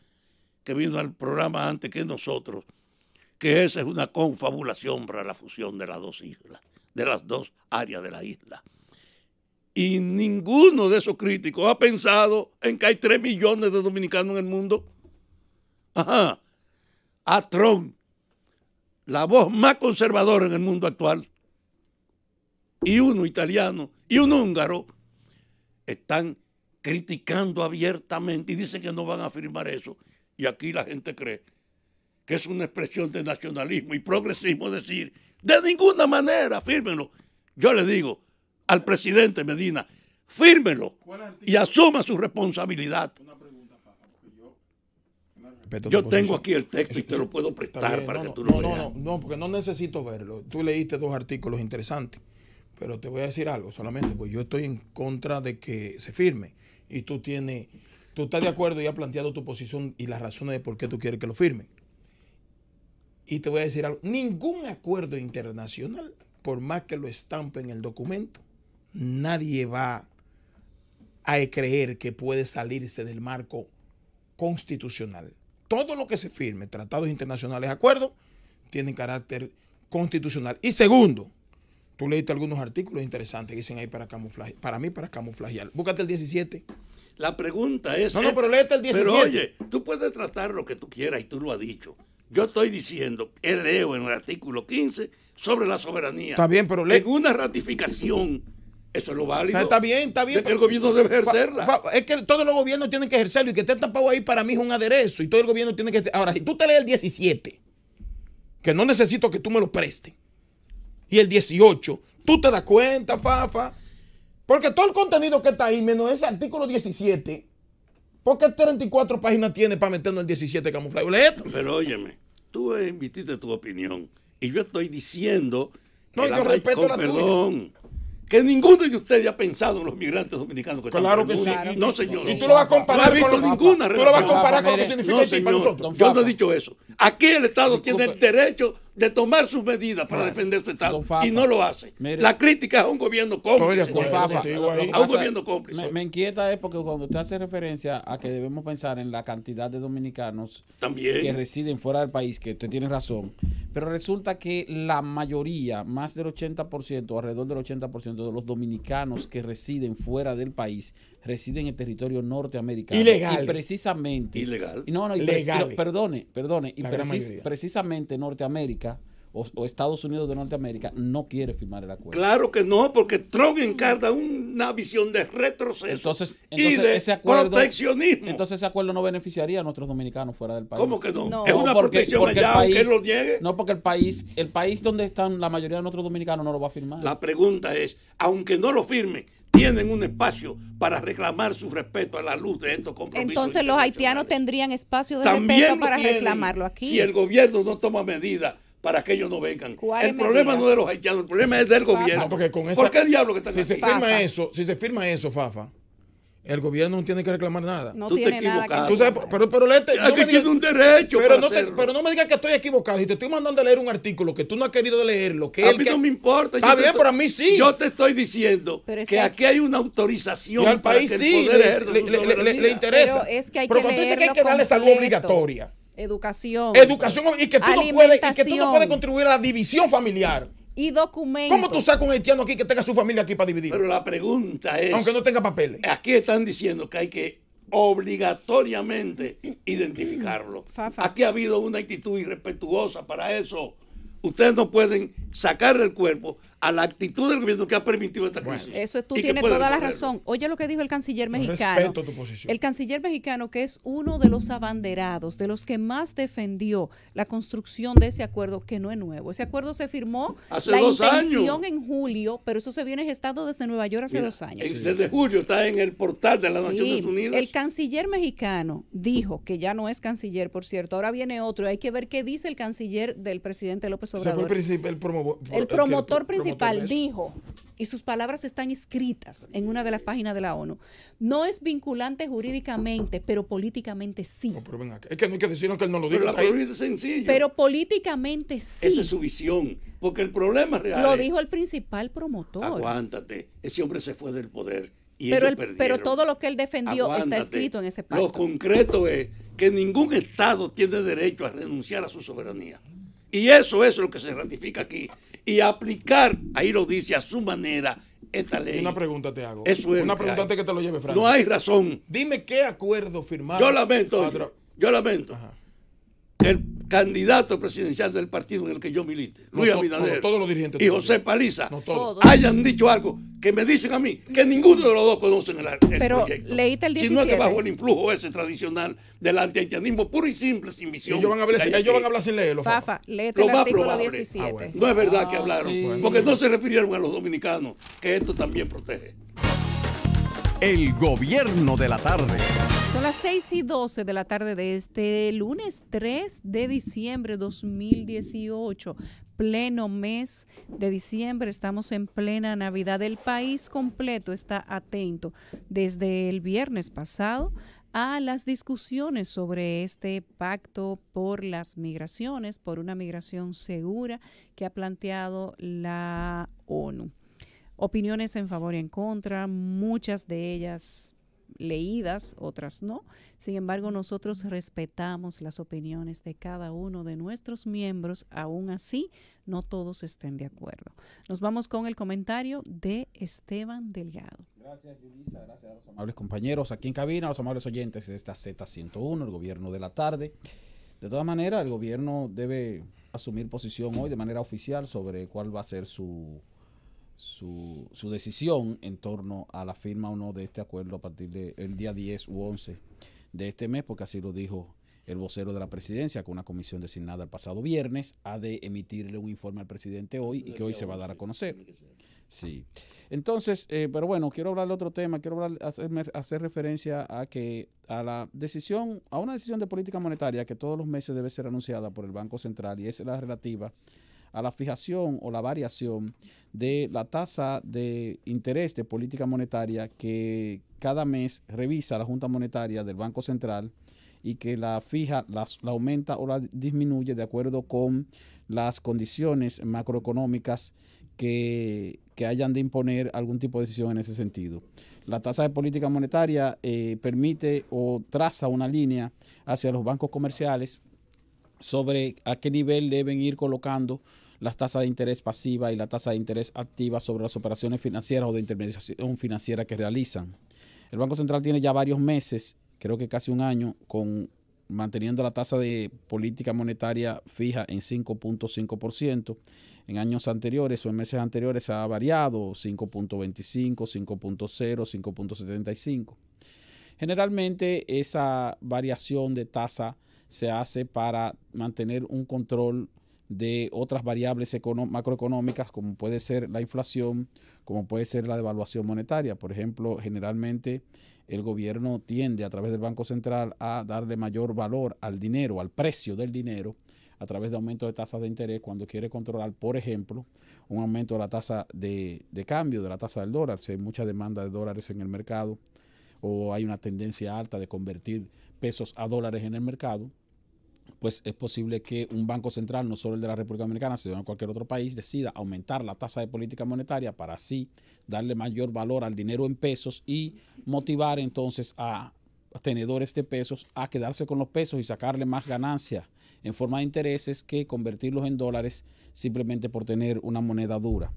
que vino al programa antes que nosotros, que esa es una confabulación para la fusión de las dos islas, de las dos áreas de la isla. Y ninguno de esos críticos ha pensado en que hay 3 millones de dominicanos en el mundo. Ajá. A Trump, la voz más conservadora en el mundo actual, y uno italiano y un húngaro, están criticando abiertamente y dicen que no van a firmar eso. Y aquí la gente cree que es una expresión de nacionalismo y progresismo decir, de ninguna manera, fírmenlo. Yo le digo, al presidente Medina, fírmelo y asuma su responsabilidad. yo, tengo aquí el texto y te lo puedo prestar para que tú lo veas. No, no, porque no necesito verlo. Tú leíste dos artículos interesantes, pero te voy a decir algo solamente, pues yo estoy en contra de que se firme y tú tienes, tú estás de acuerdo y has planteado tu posición y las razones de por qué tú quieres que lo firmen. Y te voy a decir algo, ningún acuerdo internacional, por más que lo estampe en el documento, nadie va a creer que puede salirse del marco constitucional. Todo lo que se firme, tratados internacionales, acuerdos, tienen carácter constitucional. Y segundo, tú leíste algunos artículos interesantes que dicen ahí para camuflaje, para mí para camuflajear. Búscate el 17. La pregunta es... No, no, eh, pero léete el 17. Pero oye, tú puedes tratar lo que tú quieras y tú lo has dicho. Yo estoy diciendo, eh, leo en el artículo 15 sobre la soberanía. Está bien, pero lee. En una ratificación eso es lo válido. Está bien, está bien. Es el gobierno debe ejercerla. es que todos los gobiernos tienen que ejercerlo y que esté tapado ahí para mí es un aderezo y todo el gobierno tiene que... Ahora, si tú te lees el 17, que no necesito que tú me lo prestes, y el 18, tú te das cuenta, Fafa, porque todo el contenido que está ahí, menos ese artículo 17, ¿por qué 34 páginas tiene para meternos el 17 camuflado Pero óyeme, tú emitiste eh, tu opinión y yo estoy diciendo... No, yo respeto la, tuya que ninguno de ustedes ha pensado en los migrantes dominicanos que claro que sí. no, señor. Y tú lo vas a comparar no con ninguna. Tú lo vas a comparar con lo que significa no, para nosotros. Yo no he dicho eso. Aquí el Estado tiene el derecho de tomar sus medidas para defender su Estado y no lo hace. la crítica a un gobierno cómplice. a un gobierno cómplice. Me, inquieta es porque cuando usted hace referencia a que debemos pensar en la cantidad de dominicanos que residen fuera del país, que usted tiene razón, pero resulta que la mayoría, más del 80%, alrededor del 80% de los dominicanos que residen fuera del país, reside en el territorio norteamericano. Ilegal. Y precisamente. Ilegal. No, no, ilegal perdone, perdone. Y precisamente Norteamérica o, Estados Unidos de Norteamérica no quiere firmar el acuerdo. Claro que no, porque Trump encarga una visión de retroceso y de ese proteccionismo. Entonces ese acuerdo no beneficiaría a nuestros dominicanos fuera del país. ¿Cómo que no? Es una porque, protección allá, país, No, porque el país, el país donde están la mayoría de nuestros dominicanos no lo va a firmar. La pregunta es, aunque no lo firme, tienen un espacio para reclamar su respeto a la luz de estos compromisos. Entonces los haitianos tendrían espacio de respeto para reclamarlo aquí. Si el gobierno no toma medidas para que ellos no vengan. El problema no es de los haitianos, el problema es del gobierno. Porque con esa, ¿Por qué diablo que están si Se firma eso, si se firma eso, Fafa, el gobierno no tiene que reclamar nada. tú te equivocas. Que... pero, este, no tiene un derecho. Pero, no me digas que estoy equivocado. Si te estoy mandando a leer un artículo que tú no has querido leerlo. Que a mí no me importa. Está bien, pero a mí sí. Yo te estoy diciendo que, aquí hay una autorización. al país para que sí. El poder le, le, interesa. Pero, es que hay que hay que darle salud obligatoria. Educación. Educación y que tú, no puedes, contribuir a la división familiar y documentos. ¿Cómo tú sacas un haitiano aquí que tenga su familia aquí para dividir? Pero la pregunta es. Aunque no tenga papeles. Aquí están diciendo que hay que obligatoriamente identificarlo. Aquí ha habido una actitud irrespetuosa para eso. Ustedes no pueden sacar el cuerpo a la actitud del gobierno que ha permitido esta crisis. eso tú tienes toda la razón. Oye lo que dijo el canciller mexicano. El canciller mexicano, que es uno de los abanderados, de los que más defendió la construcción de ese acuerdo, que no es nuevo. Ese acuerdo se firmó hace la en julio, pero eso se viene gestando desde Nueva York hace dos años. desde julio está en el portal de las Naciones Unidas. El canciller mexicano dijo que ya no es canciller, por cierto. Ahora viene otro. Hay que ver qué dice el canciller del presidente López Obrador. el, promotor principal principal dijo, y sus palabras están escritas en una de las páginas de la ONU, no es vinculante jurídicamente, pero políticamente sí. No, pero Es que no hay que decirnos que él no lo dijo. Pero, la Es pero políticamente sí. Esa es su visión, porque el problema real Lo dijo el principal promotor. Aguántate, ese hombre se fue del poder. Y pero, perdió. pero todo lo que él defendió está escrito en ese pacto. Lo concreto es que ningún Estado tiene derecho a renunciar a su soberanía. Y eso es lo que se ratifica aquí. Y aplicar, ahí lo dice, a su manera esta ley. Una pregunta te hago. Una pregunta que, que te lo lleve, Frank. No hay razón. Dime qué acuerdo firmaron. Yo lamento. Yo, yo lamento candidato presidencial del partido en el que yo milite, Luis Abinader y José Paliza, hayan dicho algo que me dicen a mí que mm. ninguno de los dos conocen el, el Pero proyecto. Leíste el 17. Sino que bajo el influjo ese tradicional del antihaitianismo puro y simple, sin visión. Ellos van a hablar, sin, leerlo. Fafa, léete el artículo 17. Ah, no es verdad que ah, hablaron, porque no se refirieron a los dominicanos, que esto también protege. El gobierno de la tarde. Son las 6 y 12 de la tarde de este lunes 3 de diciembre 2018, pleno mes de diciembre, estamos en plena Navidad. El país completo está atento desde el viernes pasado a las discusiones sobre este pacto por las migraciones, por una migración segura que ha planteado la ONU opiniones en favor y en contra, muchas de ellas leídas, otras no. Sin embargo, nosotros respetamos las opiniones de cada uno de nuestros miembros, aún así no todos estén de acuerdo. Nos vamos con el comentario de Esteban Delgado. Gracias, Lisa. Gracias a los amables compañeros aquí en cabina, a los amables oyentes de esta Z101, el gobierno de la tarde. De todas maneras, el gobierno debe asumir posición hoy de manera oficial sobre cuál va a ser su su, su decisión en torno a la firma o no de este acuerdo a partir del día 10 u 11 de este mes, porque así lo dijo el vocero de la presidencia, con una comisión designada el pasado viernes ha de emitirle un informe al presidente hoy y que hoy se va a dar a conocer. Sí. Entonces, eh, pero bueno, quiero hablar de otro tema, quiero hablar, hacer, hacer referencia a que a la decisión, a una decisión de política monetaria que todos los meses debe ser anunciada por el Banco Central y es la relativa a la fijación o la variación de la tasa de interés de política monetaria que cada mes revisa la Junta Monetaria del Banco Central y que la fija, la, aumenta o la disminuye de acuerdo con las condiciones macroeconómicas que, hayan de imponer algún tipo de decisión en ese sentido. La tasa de política monetaria eh, permite o traza una línea hacia los bancos comerciales sobre a qué nivel deben ir colocando las tasas de interés pasiva y la tasa de interés activa sobre las operaciones financieras o de intermediación financiera que realizan. El Banco Central tiene ya varios meses, creo que casi un año, con manteniendo la tasa de política monetaria fija en 5.5%. En años anteriores o en meses anteriores ha variado 5.25, 5.0, 5.75. Generalmente esa variación de tasa se hace para mantener un control de otras variables macroeconómicas como puede ser la inflación, como puede ser la devaluación monetaria. Por ejemplo, generalmente el gobierno tiende a través del Banco Central a darle mayor valor al dinero, al precio del dinero, a través de aumento de tasas de interés cuando quiere controlar, por ejemplo, un aumento de la tasa de, de cambio, de la tasa del dólar. Si hay mucha demanda de dólares en el mercado o hay una tendencia alta de convertir pesos a dólares en el mercado, pues es posible que un banco central, no solo el de la República Dominicana, sino cualquier otro país, decida aumentar la tasa de política monetaria para así darle mayor valor al dinero en pesos y motivar entonces a tenedores de pesos a quedarse con los pesos y sacarle más ganancia en forma de intereses que convertirlos en dólares simplemente por tener una moneda dura.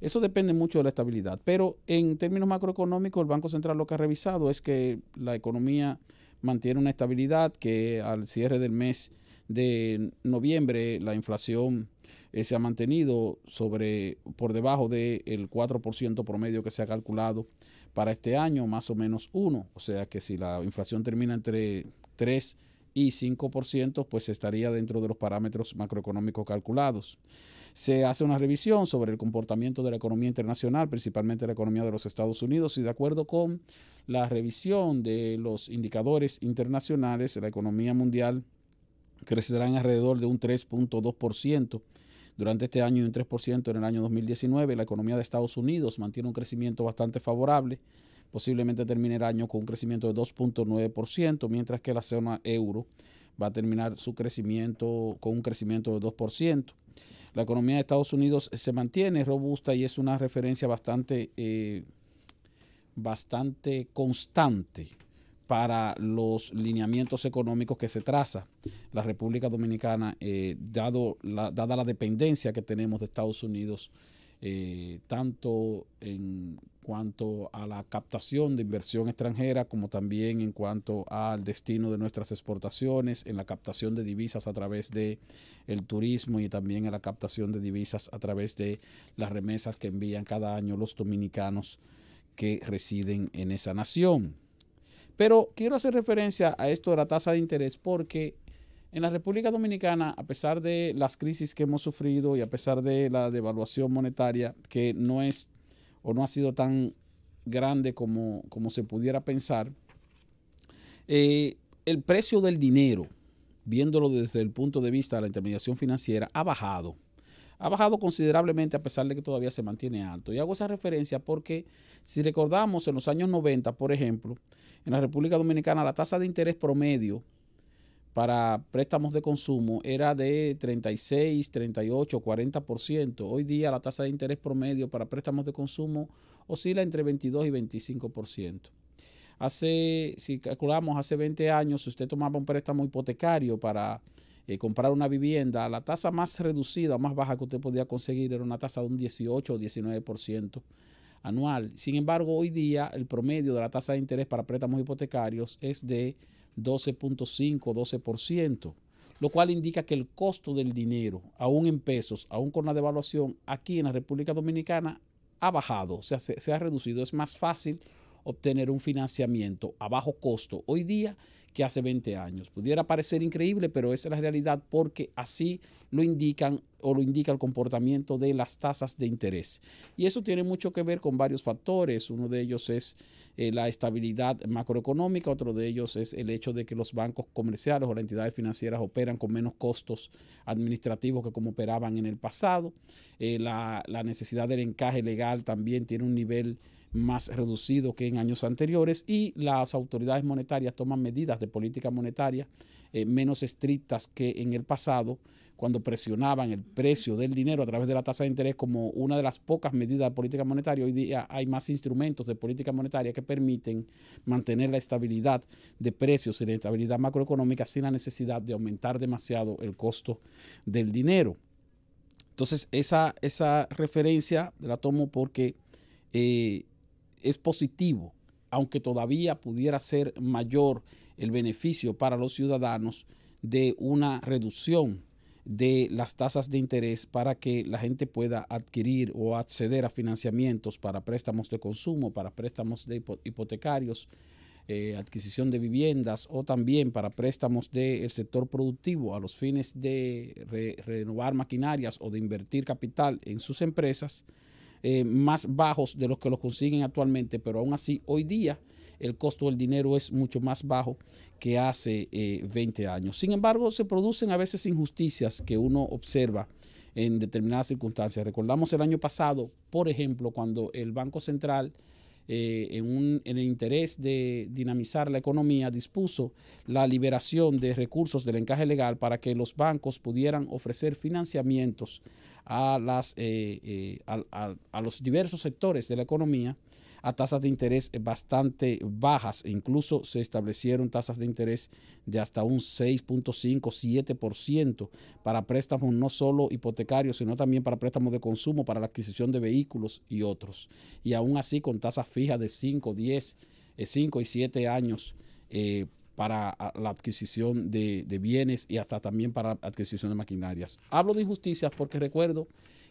Eso depende mucho de la estabilidad, pero en términos macroeconómicos el Banco Central lo que ha revisado es que la economía mantiene una estabilidad que al cierre del mes de noviembre la inflación eh, se ha mantenido sobre por debajo del 4% promedio que se ha calculado para este año, más o menos 1. O sea que si la inflación termina entre 3 y 5%, pues estaría dentro de los parámetros macroeconómicos calculados. Se hace una revisión sobre el comportamiento de la economía internacional, principalmente la economía de los Estados Unidos, y de acuerdo con la revisión de los indicadores internacionales, la economía mundial crecerá en alrededor de un 3.2% durante este año y un 3% en el año 2019. La economía de Estados Unidos mantiene un crecimiento bastante favorable, posiblemente termine el año con un crecimiento de 2.9%, mientras que la zona euro va a terminar su crecimiento con un crecimiento de 2%. La economía de Estados Unidos se mantiene robusta y es una referencia bastante eh, bastante constante para los lineamientos económicos que se traza la República Dominicana, eh, dado dada la dependencia que tenemos de Estados Unidos, eh, tanto en cuanto a la captación de inversión extranjera como también en cuanto al destino de nuestras exportaciones, en la captación de divisas a través de el turismo y también en la captación de divisas a través de las remesas que envían cada año los dominicanos que residen en esa nación. Pero quiero hacer referencia a esto de la tasa de interés porque en la República Dominicana, a pesar de las crisis que hemos sufrido y a pesar de la devaluación monetaria que no es o no ha sido tan grande como, como se pudiera pensar, eh, el precio del dinero, viéndolo desde el punto de vista de la intermediación financiera, ha bajado ha bajado considerablemente a pesar de que todavía se mantiene alto. Y hago esa referencia porque si recordamos en los años 90, por ejemplo, en la República Dominicana la tasa de interés promedio para préstamos de consumo era de 36, 38, 40%. Hoy día la tasa de interés promedio para préstamos de consumo oscila entre 22 y 25%. Hace, si calculamos, hace 20 años, si usted tomaba un préstamo hipotecario para eh, comprar una vivienda, la tasa más reducida, o más baja que usted podía conseguir era una tasa de un 18 o 19% anual. Sin embargo, hoy día el promedio de la tasa de interés para préstamos hipotecarios es de 12.5, 12%, lo cual indica que el costo del dinero, aún en pesos, aún con la devaluación, aquí en la República Dominicana ha bajado, o sea, se ha reducido. Es más fácil obtener un financiamiento a bajo costo. Hoy día que hace 20 años. Pudiera parecer increíble, pero esa es la realidad porque así lo indican o lo indica el comportamiento de las tasas de interés. Y eso tiene mucho que ver con varios factores. Uno de ellos es eh, la estabilidad macroeconómica, otro de ellos es el hecho de que los bancos comerciales o las entidades financieras operan con menos costos administrativos que como operaban en el pasado. Eh, la, la necesidad del encaje legal también tiene un nivel más reducido que en años anteriores y las autoridades monetarias toman medidas de política monetaria eh, menos estrictas que en el pasado cuando presionaban el precio del dinero a través de la tasa de interés como una de las pocas medidas de política monetaria. Hoy día hay más instrumentos de política monetaria que permiten mantener la estabilidad de precios y la estabilidad macroeconómica sin la necesidad de aumentar demasiado el costo del dinero. Entonces, esa, esa referencia la tomo porque eh, es positivo, aunque todavía pudiera ser mayor el beneficio para los ciudadanos de una reducción de las tasas de interés para que la gente pueda adquirir o acceder a financiamientos para préstamos de consumo, para préstamos de hipotecarios, eh, adquisición de viviendas o también para préstamos del sector productivo a los fines de renovar maquinarias o de invertir capital en sus empresas eh, más bajos de los que los consiguen actualmente, pero aún así hoy día el costo del dinero es mucho más bajo que hace 20 eh, años. Sin embargo, se producen a veces injusticias que uno observa en determinadas circunstancias. Recordamos el año pasado, por ejemplo, cuando el Banco Central eh, en, el interés de dinamizar la economía, dispuso la liberación de recursos del encaje legal para que los bancos pudieran ofrecer financiamientos a, las, eh, eh, a, los diversos sectores de la economía a tasas de interés bastante bajas. E incluso se establecieron tasas de interés de hasta un 6.5-7% para préstamos no solo hipotecarios, sino también para préstamos de consumo, para la adquisición de vehículos y otros. Y aún así con tasas fijas de 5, 10, 5 y 7 años. Eh, para la adquisición de, bienes y hasta también para adquisición de maquinarias. Hablo de injusticias porque recuerdo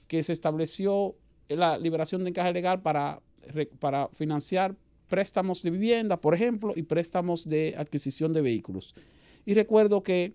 que se estableció la liberación de encaje legal para, para financiar préstamos de vivienda, por ejemplo, y préstamos de adquisición de vehículos. Y recuerdo que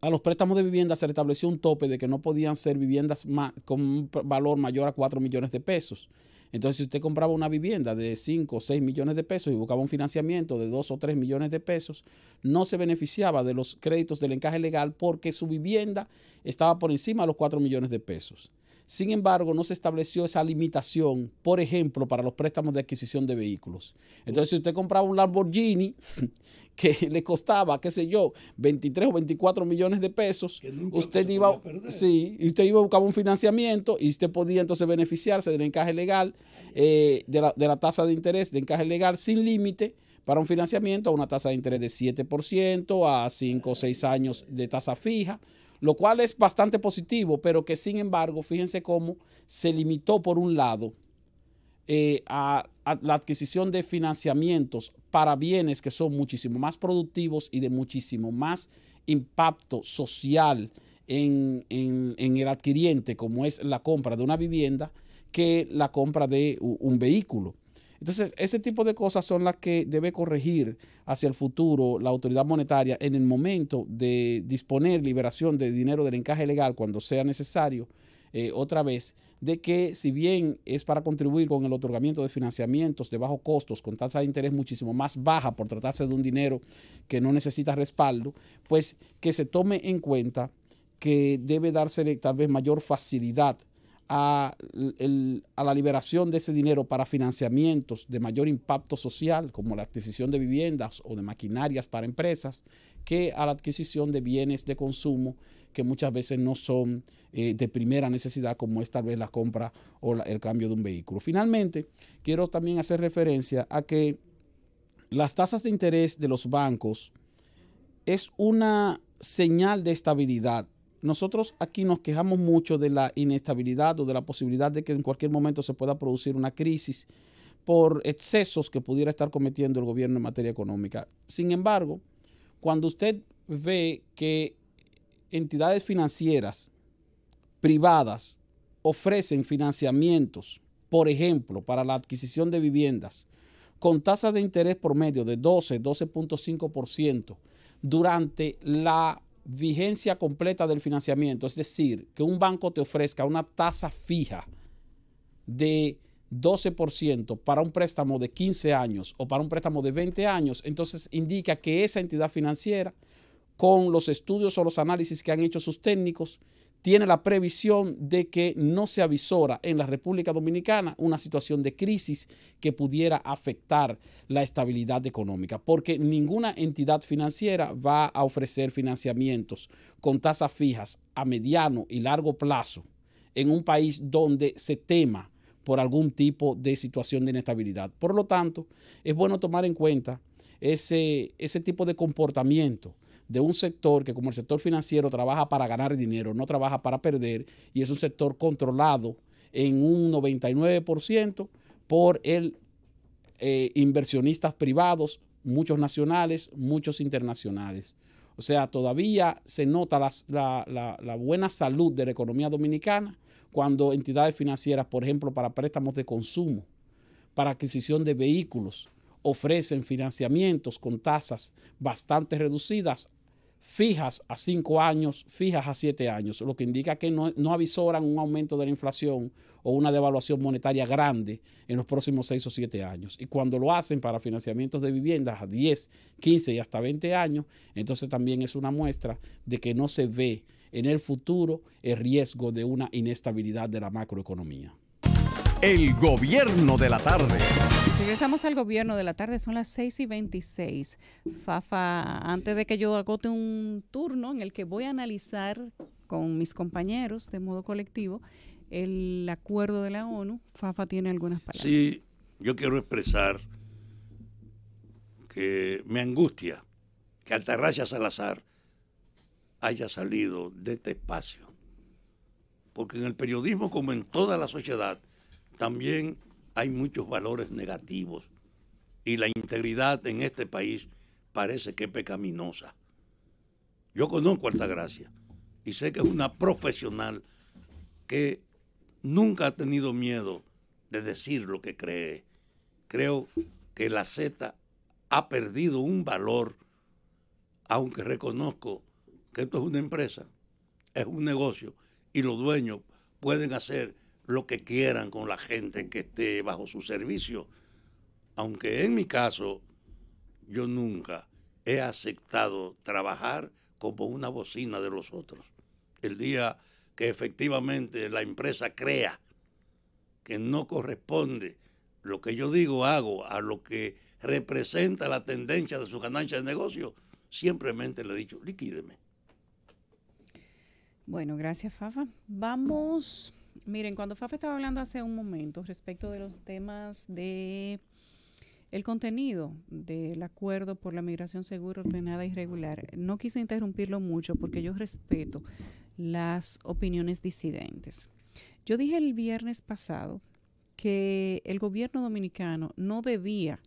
a los préstamos de vivienda se estableció un tope de que no podían ser viviendas con un valor mayor a 4 millones de pesos. Entonces, si usted compraba una vivienda de 5 o 6 millones de pesos y buscaba un financiamiento de 2 o 3 millones de pesos, no se beneficiaba de los créditos del encaje legal porque su vivienda estaba por encima de los 4 millones de pesos. Sin embargo, no se estableció esa limitación, por ejemplo, para los préstamos de adquisición de vehículos. Entonces, si usted compraba un Lamborghini que le costaba, qué sé yo, 23 o 24 millones de pesos, usted iba, sí, usted iba a buscar un financiamiento y usted podía entonces beneficiarse del encaje legal, eh, de, la, tasa de interés de encaje legal sin límite para un financiamiento a una tasa de interés de 7% a 5 o 6 años de tasa fija lo cual es bastante positivo, pero que sin embargo, fíjense cómo se limitó por un lado eh, a, la adquisición de financiamientos para bienes que son muchísimo más productivos y de muchísimo más impacto social en, en el adquiriente, como es la compra de una vivienda, que la compra de un vehículo. Entonces, ese tipo de cosas son las que debe corregir hacia el futuro la autoridad monetaria en el momento de disponer liberación de dinero del encaje legal cuando sea necesario. Eh, otra vez, de que si bien es para contribuir con el otorgamiento de financiamientos de bajo costos, con tasa de interés muchísimo más baja por tratarse de un dinero que no necesita respaldo, pues que se tome en cuenta que debe darse tal vez mayor facilidad a, la liberación de ese dinero para financiamientos de mayor impacto social, como la adquisición de viviendas o de maquinarias para empresas, que a la adquisición de bienes de consumo que muchas veces no son eh, de primera necesidad, como es tal vez la compra o el cambio de un vehículo. Finalmente, quiero también hacer referencia a que las tasas de interés de los bancos es una señal de estabilidad nosotros aquí nos quejamos mucho de la inestabilidad o de la posibilidad de que en cualquier momento se pueda producir una crisis por excesos que pudiera estar cometiendo el gobierno en materia económica. Sin embargo, cuando usted ve que entidades financieras privadas ofrecen financiamientos, por ejemplo, para la adquisición de viviendas, con tasas de interés promedio de 12, 12.5% durante la vigencia completa del financiamiento, es decir, que un banco te ofrezca una tasa fija de 12% para un préstamo de 15 años o para un préstamo de 20 años, entonces indica que esa entidad financiera, con los estudios o los análisis que han hecho sus técnicos, tiene la previsión de que no se avisora en la República Dominicana una situación de crisis que pudiera afectar la estabilidad económica, porque ninguna entidad financiera va a ofrecer financiamientos con tasas fijas a mediano y largo plazo en un país donde se tema por algún tipo de situación de inestabilidad. Por lo tanto, es bueno tomar en cuenta ese, ese tipo de comportamiento de un sector que como el sector financiero trabaja para ganar dinero, no trabaja para perder, y es un sector controlado en un 99% por el eh, inversionistas privados, muchos nacionales, muchos internacionales. O sea, todavía se nota la, la buena salud de la economía dominicana cuando entidades financieras, por ejemplo, para préstamos de consumo, para adquisición de vehículos, ofrecen financiamientos con tasas bastante reducidas fijas a cinco años, fijas a siete años, lo que indica que no, no avisoran un aumento de la inflación o una devaluación monetaria grande en los próximos seis o siete años. Y cuando lo hacen para financiamientos de viviendas a 10, 15 y hasta 20 años, entonces también es una muestra de que no se ve en el futuro el riesgo de una inestabilidad de la macroeconomía. El gobierno de la tarde. Regresamos al gobierno de la tarde, son las 6 y 26. Fafa, antes de que yo agote un turno en el que voy a analizar con mis compañeros de modo colectivo el acuerdo de la ONU, Fafa tiene algunas palabras. Sí, yo quiero expresar que me angustia que Altarracia Salazar haya salido de este espacio, porque en el periodismo como en toda la sociedad, también hay muchos valores negativos y la integridad en este país parece que es pecaminosa. Yo conozco a gracia y sé que es una profesional que nunca ha tenido miedo de decir lo que cree. Creo que la Z ha perdido un valor, aunque reconozco que esto es una empresa, es un negocio y los dueños pueden hacer lo que quieran con la gente que esté bajo su servicio. Aunque en mi caso, yo nunca he aceptado trabajar como una bocina de los otros. El día que efectivamente la empresa crea que no corresponde lo que yo digo, hago, a lo que representa la tendencia de su ganancia de negocio, simplemente le he dicho, liquídeme. Bueno, gracias, Fafa. Vamos Miren, cuando Fafa estaba hablando hace un momento respecto de los temas de el contenido del acuerdo por la migración segura, ordenada y regular, no quise interrumpirlo mucho porque yo respeto las opiniones disidentes. Yo dije el viernes pasado que el gobierno dominicano no debía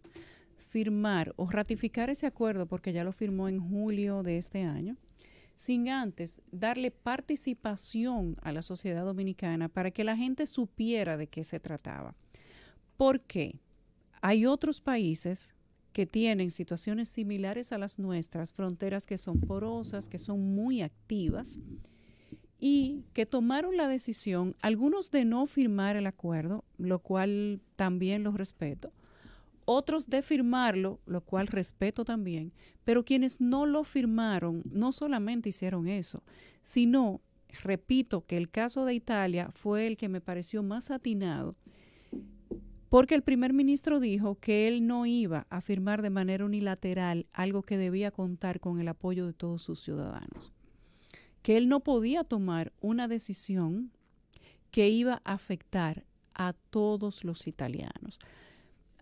firmar o ratificar ese acuerdo porque ya lo firmó en julio de este año sin antes darle participación a la sociedad dominicana para que la gente supiera de qué se trataba. Porque Hay otros países que tienen situaciones similares a las nuestras, fronteras que son porosas, que son muy activas y que tomaron la decisión, algunos de no firmar el acuerdo, lo cual también los respeto, otros de firmarlo, lo cual respeto también, pero quienes no lo firmaron no solamente hicieron eso, sino, repito, que el caso de Italia fue el que me pareció más atinado, porque el primer ministro dijo que él no iba a firmar de manera unilateral algo que debía contar con el apoyo de todos sus ciudadanos, que él no podía tomar una decisión que iba a afectar a todos los italianos.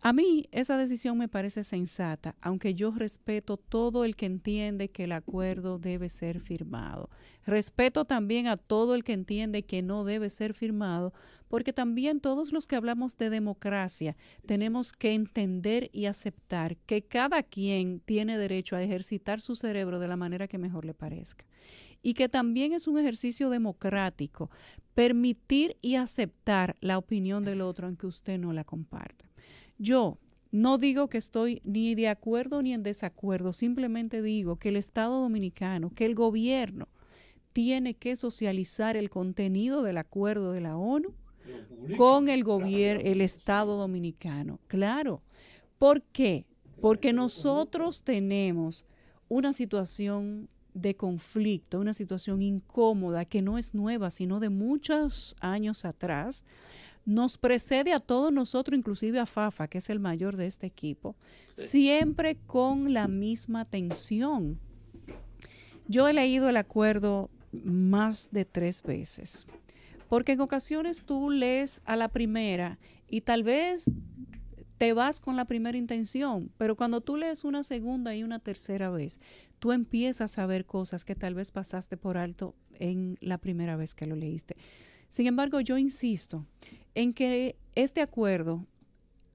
A mí esa decisión me parece sensata, aunque yo respeto todo el que entiende que el acuerdo debe ser firmado. Respeto también a todo el que entiende que no debe ser firmado, porque también todos los que hablamos de democracia tenemos que entender y aceptar que cada quien tiene derecho a ejercitar su cerebro de la manera que mejor le parezca. Y que también es un ejercicio democrático permitir y aceptar la opinión del otro aunque usted no la comparta. Yo no digo que estoy ni de acuerdo ni en desacuerdo, simplemente digo que el Estado dominicano, que el gobierno tiene que socializar el contenido del acuerdo de la ONU con el gobierno, el Estado dominicano. Claro. ¿Por qué? Porque nosotros tenemos una situación de conflicto, una situación incómoda que no es nueva, sino de muchos años atrás, nos precede a todos nosotros, inclusive a Fafa, que es el mayor de este equipo, siempre con la misma tensión. Yo he leído el acuerdo más de tres veces, porque en ocasiones tú lees a la primera y tal vez te vas con la primera intención, pero cuando tú lees una segunda y una tercera vez, tú empiezas a ver cosas que tal vez pasaste por alto en la primera vez que lo leíste. Sin embargo, yo insisto en que este acuerdo,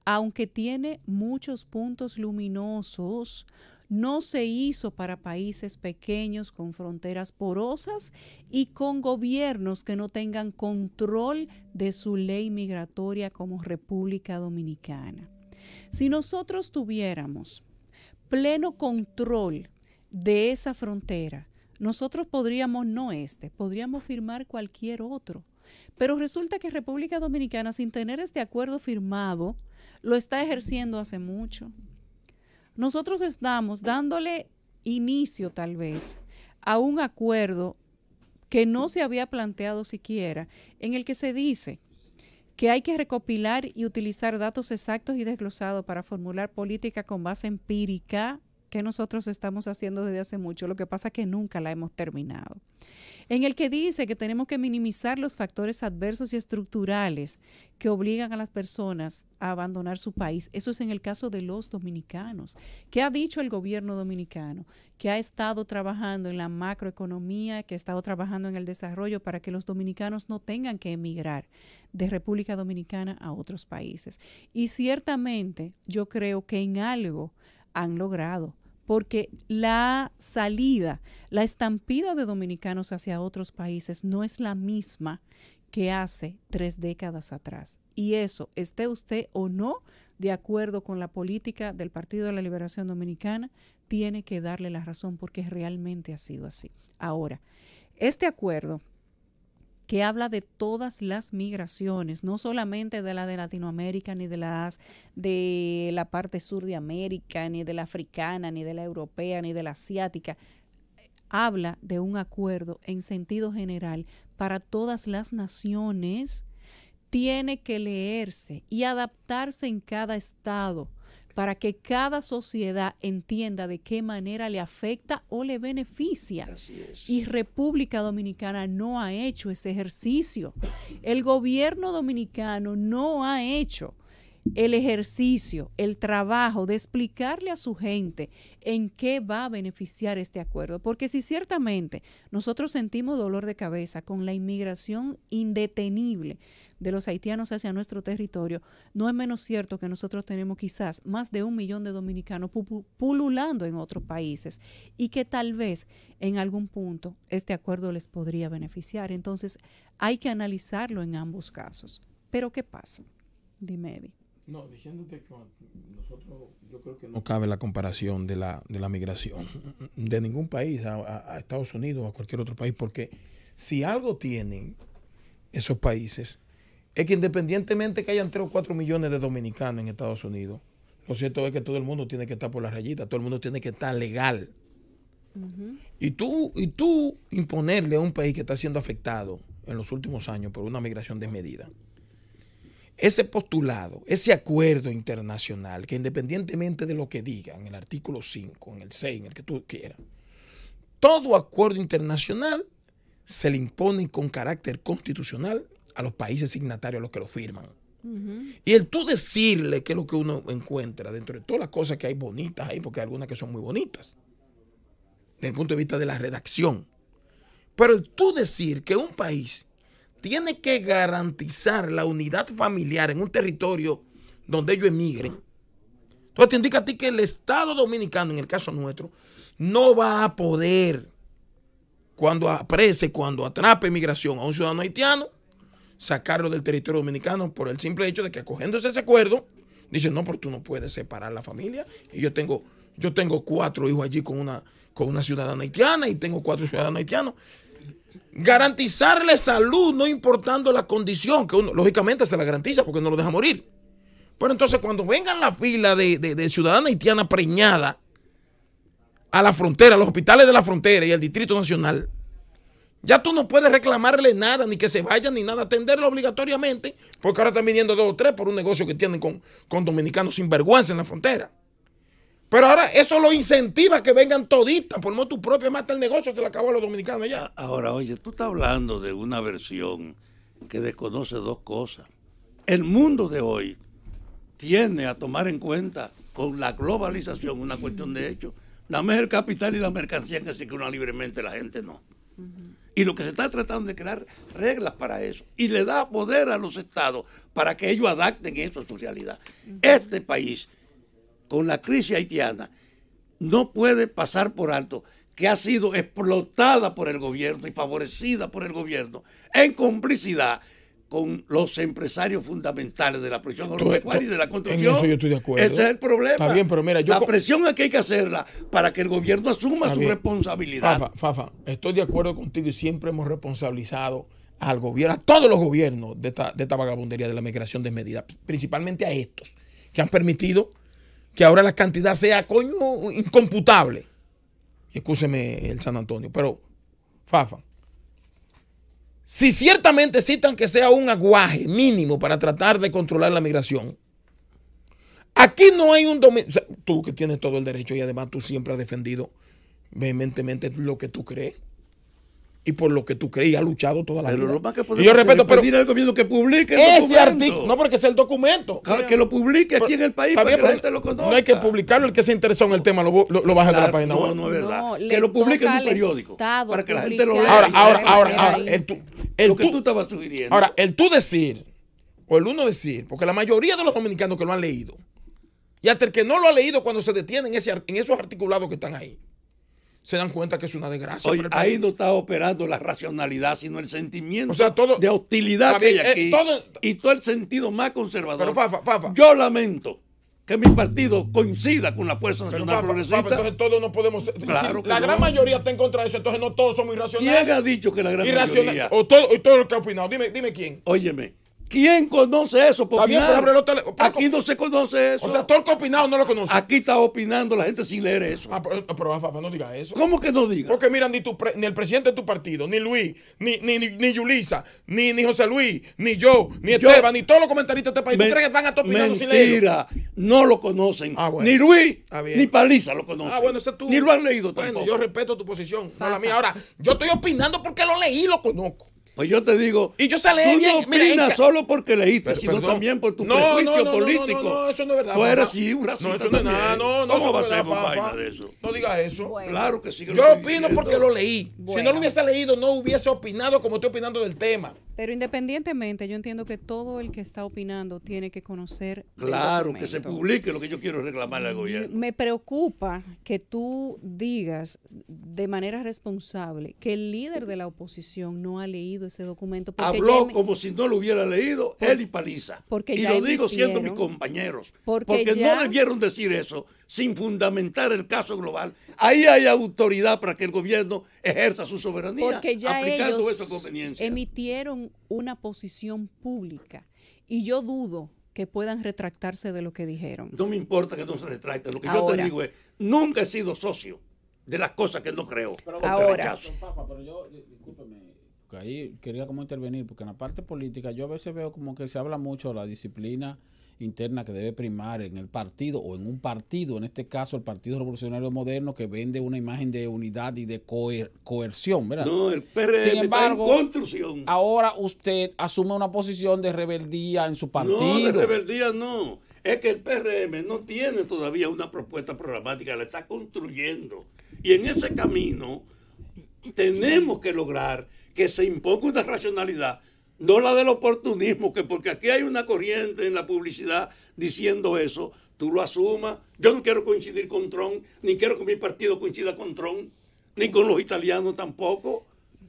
aunque tiene muchos puntos luminosos, no se hizo para países pequeños con fronteras porosas y con gobiernos que no tengan control de su ley migratoria como República Dominicana. Si nosotros tuviéramos pleno control de esa frontera, nosotros podríamos, no este, podríamos firmar cualquier otro pero resulta que República Dominicana, sin tener este acuerdo firmado, lo está ejerciendo hace mucho. Nosotros estamos dándole inicio, tal vez, a un acuerdo que no se había planteado siquiera, en el que se dice que hay que recopilar y utilizar datos exactos y desglosados para formular política con base empírica que nosotros estamos haciendo desde hace mucho, lo que pasa es que nunca la hemos terminado. En el que dice que tenemos que minimizar los factores adversos y estructurales que obligan a las personas a abandonar su país. Eso es en el caso de los dominicanos. ¿Qué ha dicho el gobierno dominicano? Que ha estado trabajando en la macroeconomía, que ha estado trabajando en el desarrollo para que los dominicanos no tengan que emigrar de República Dominicana a otros países. Y ciertamente yo creo que en algo han logrado, porque la salida, la estampida de dominicanos hacia otros países no es la misma que hace tres décadas atrás. Y eso, esté usted o no de acuerdo con la política del Partido de la Liberación Dominicana, tiene que darle la razón porque realmente ha sido así. Ahora, este acuerdo que habla de todas las migraciones, no solamente de la de Latinoamérica, ni de las de la parte sur de América, ni de la africana, ni de la europea, ni de la asiática. Habla de un acuerdo en sentido general para todas las naciones. Tiene que leerse y adaptarse en cada estado para que cada sociedad entienda de qué manera le afecta o le beneficia. Y República Dominicana no ha hecho ese ejercicio. El gobierno dominicano no ha hecho el ejercicio, el trabajo de explicarle a su gente en qué va a beneficiar este acuerdo. Porque si ciertamente nosotros sentimos dolor de cabeza con la inmigración indetenible de los haitianos hacia nuestro territorio, no es menos cierto que nosotros tenemos quizás más de un millón de dominicanos pululando en otros países y que tal vez en algún punto este acuerdo les podría beneficiar. Entonces hay que analizarlo en ambos casos. Pero ¿qué pasa? Dime, no, diciéndote que nosotros, yo creo que no, cabe la comparación de la, de la migración de ningún país a, Estados Unidos o a cualquier otro país, porque si algo tienen esos países, es que independientemente que hayan 3 o 4 millones de dominicanos en Estados Unidos, lo cierto es que todo el mundo tiene que estar por la rayita todo el mundo tiene que estar legal. y, tú, y tú imponerle a un país que está siendo afectado en los últimos años por una migración desmedida, ese postulado, ese acuerdo internacional, que independientemente de lo que digan, en el artículo 5, en el 6, en el que tú quieras, todo acuerdo internacional se le impone con carácter constitucional a los países signatarios a los que lo firman. Y el tú decirle que es lo que uno encuentra dentro de todas las cosas que hay bonitas ahí, porque hay algunas que son muy bonitas, desde el punto de vista de la redacción. Pero el tú decir que un país tiene que garantizar la unidad familiar en un territorio donde ellos emigren. Entonces te indica a ti que el Estado dominicano, en el caso nuestro, no va a poder, cuando aprece, cuando atrape migración a un ciudadano haitiano, sacarlo del territorio dominicano por el simple hecho de que acogiéndose ese acuerdo, dice, no, porque tú no puedes separar la familia. Y yo tengo, yo tengo cuatro hijos allí con una, con una ciudadana haitiana y tengo cuatro ciudadanos haitianos. Garantizarle salud no importando la condición, que uno lógicamente se la garantiza porque no lo deja morir. Pero entonces cuando vengan la fila de, de, ciudadana haitiana preñada a la frontera, a los hospitales de la frontera y al Distrito Nacional, ya tú no puedes reclamarle nada, ni que se vayan, ni nada, atenderlo obligatoriamente, porque ahora están viniendo dos o tres por un negocio que tienen con, con dominicanos sin vergüenza en la frontera. Pero ahora eso lo incentiva que vengan toditas por tu propia, mata el negocio, te la acabó a los dominicanos ya. Ahora, oye, tú estás hablando de una versión que desconoce dos cosas. El mundo de hoy tiene a tomar en cuenta con la globalización una cuestión de hecho. Nada más el capital y la mercancía que se una libremente, la gente no. Y lo que se está tratando de crear reglas para eso. Y le da poder a los estados para que ellos adapten eso a su realidad. Este país con la crisis haitiana no puede pasar por alto que ha sido explotada por el gobierno y favorecida por el gobierno en complicidad con los empresarios fundamentales de la presión agropecuaria y de la construcción. En eso yo estoy de acuerdo. Ese es el problema. Está bien, pero mira, yo la presión es que hay que hacerla para que el gobierno asuma su responsabilidad. Fafa, estoy de acuerdo contigo y siempre hemos responsabilizado al gobierno, a todos los gobiernos de esta, de esta vagabundería, de la migración desmedida, principalmente a estos que han permitido que ahora la cantidad sea, coño, incomputable. Y escúcheme el San Antonio, pero, Fafa, si ciertamente citan que sea un aguaje mínimo para tratar de controlar la migración, aquí no hay un dominio. tú que tienes todo el derecho y además tú siempre has defendido vehementemente lo que tú crees y por lo que tú crees y luchado toda la pero vida. Lo más que yo respeto, pero pedir al gobierno que publique ese artículo, no porque sea el documento. que lo publique aquí en el país para que la gente lo conozca. No hay que publicarlo, el que se interesó en el tema lo, lo, baja de la página web. No, no es verdad. que lo publique en un periódico para que la gente lo lea. Ahora, ahora, ahora, ahora, el tú, decir o el uno decir, porque la mayoría de los dominicanos que lo han leído y hasta el que no lo ha leído cuando se detienen en esos articulados que están ahí se dan cuenta que es una desgracia. ahí no está operando la racionalidad, sino el sentimiento de hostilidad que hay eh, aquí. y todo el sentido más conservador. Yo lamento que mi partido coincida con la Fuerza Nacional Progresista. todos no podemos. la gran mayoría está en contra de eso, entonces no todos somos irracionales. ¿Quién ha dicho que la gran mayoría? O todo, o todo lo que ha opinado. dime quién. Óyeme ¿Quién conoce eso? Aquí no se conoce eso. O sea, todo el que opinado no lo conoce. Aquí está opinando la gente sin leer eso. Ah, pero, pero no diga eso. ¿Cómo que no diga? Porque mira, ni, tu ni el presidente de tu partido, ni Luis, ni, ni, ni, Yulisa, ni, ni José Luis, ni yo, ni Esteban, ni todos los comentaristas de este país. ¿Tú crees que van a estar opinando sin leer? Mira, no lo conocen. Ah, ni Luis, ni Paliza lo conocen. Ah, bueno, ese tú. Ni lo han leído bueno, Yo respeto tu posición, no la mía. Ahora, yo estoy opinando porque lo leí y lo conozco. Pues yo te digo, y yo tú no opinas mira, solo porque leíste, sino también por tu no, prejuicio no, político. No, eso no es verdad. Tú eres sí No, eso no es No, no, ¿Cómo va a ser vaina de eso? No digas eso. Claro que sí. Que yo opino porque lo leí. Si no lo hubiese leído, no hubiese opinado como estoy opinando del tema. Pero independientemente, yo entiendo que todo el que está opinando tiene que conocer. Claro, que se publique lo que yo quiero reclamar al gobierno. Me preocupa que tú digas de manera responsable que el líder de la oposición no ha leído ese documento. Habló como si no lo hubiera leído él y Paliza. y lo digo siendo mis compañeros. Porque, no debieron decir eso sin fundamentar el caso global. Ahí hay autoridad para que el gobierno ejerza su soberanía. Porque ya ellos emitieron una posición pública y yo dudo que puedan retractarse de lo que dijeron. No me importa que no se retracten. Lo que yo te digo es, nunca he sido socio de las cosas que no creo. Pero, Ahora. discúlpeme, ahí quería como intervenir, porque en la parte política yo a veces veo como que se habla mucho de la disciplina interna que debe primar en el partido o en un partido, en este caso el Partido Revolucionario Moderno, que vende una imagen de unidad y de coerción, ¿verdad? No, el PRM en construcción. Ahora usted asume una posición de rebeldía en su partido. No, de rebeldía no. Es que el PRM no tiene todavía una propuesta programática, la está construyendo. Y en ese camino tenemos que lograr que se imponga una racionalidad no la del oportunismo, que porque aquí hay una corriente en la publicidad diciendo eso, tú lo asumas. Yo no quiero coincidir con Trump, ni quiero que mi partido coincida con Trump, ni con los italianos tampoco.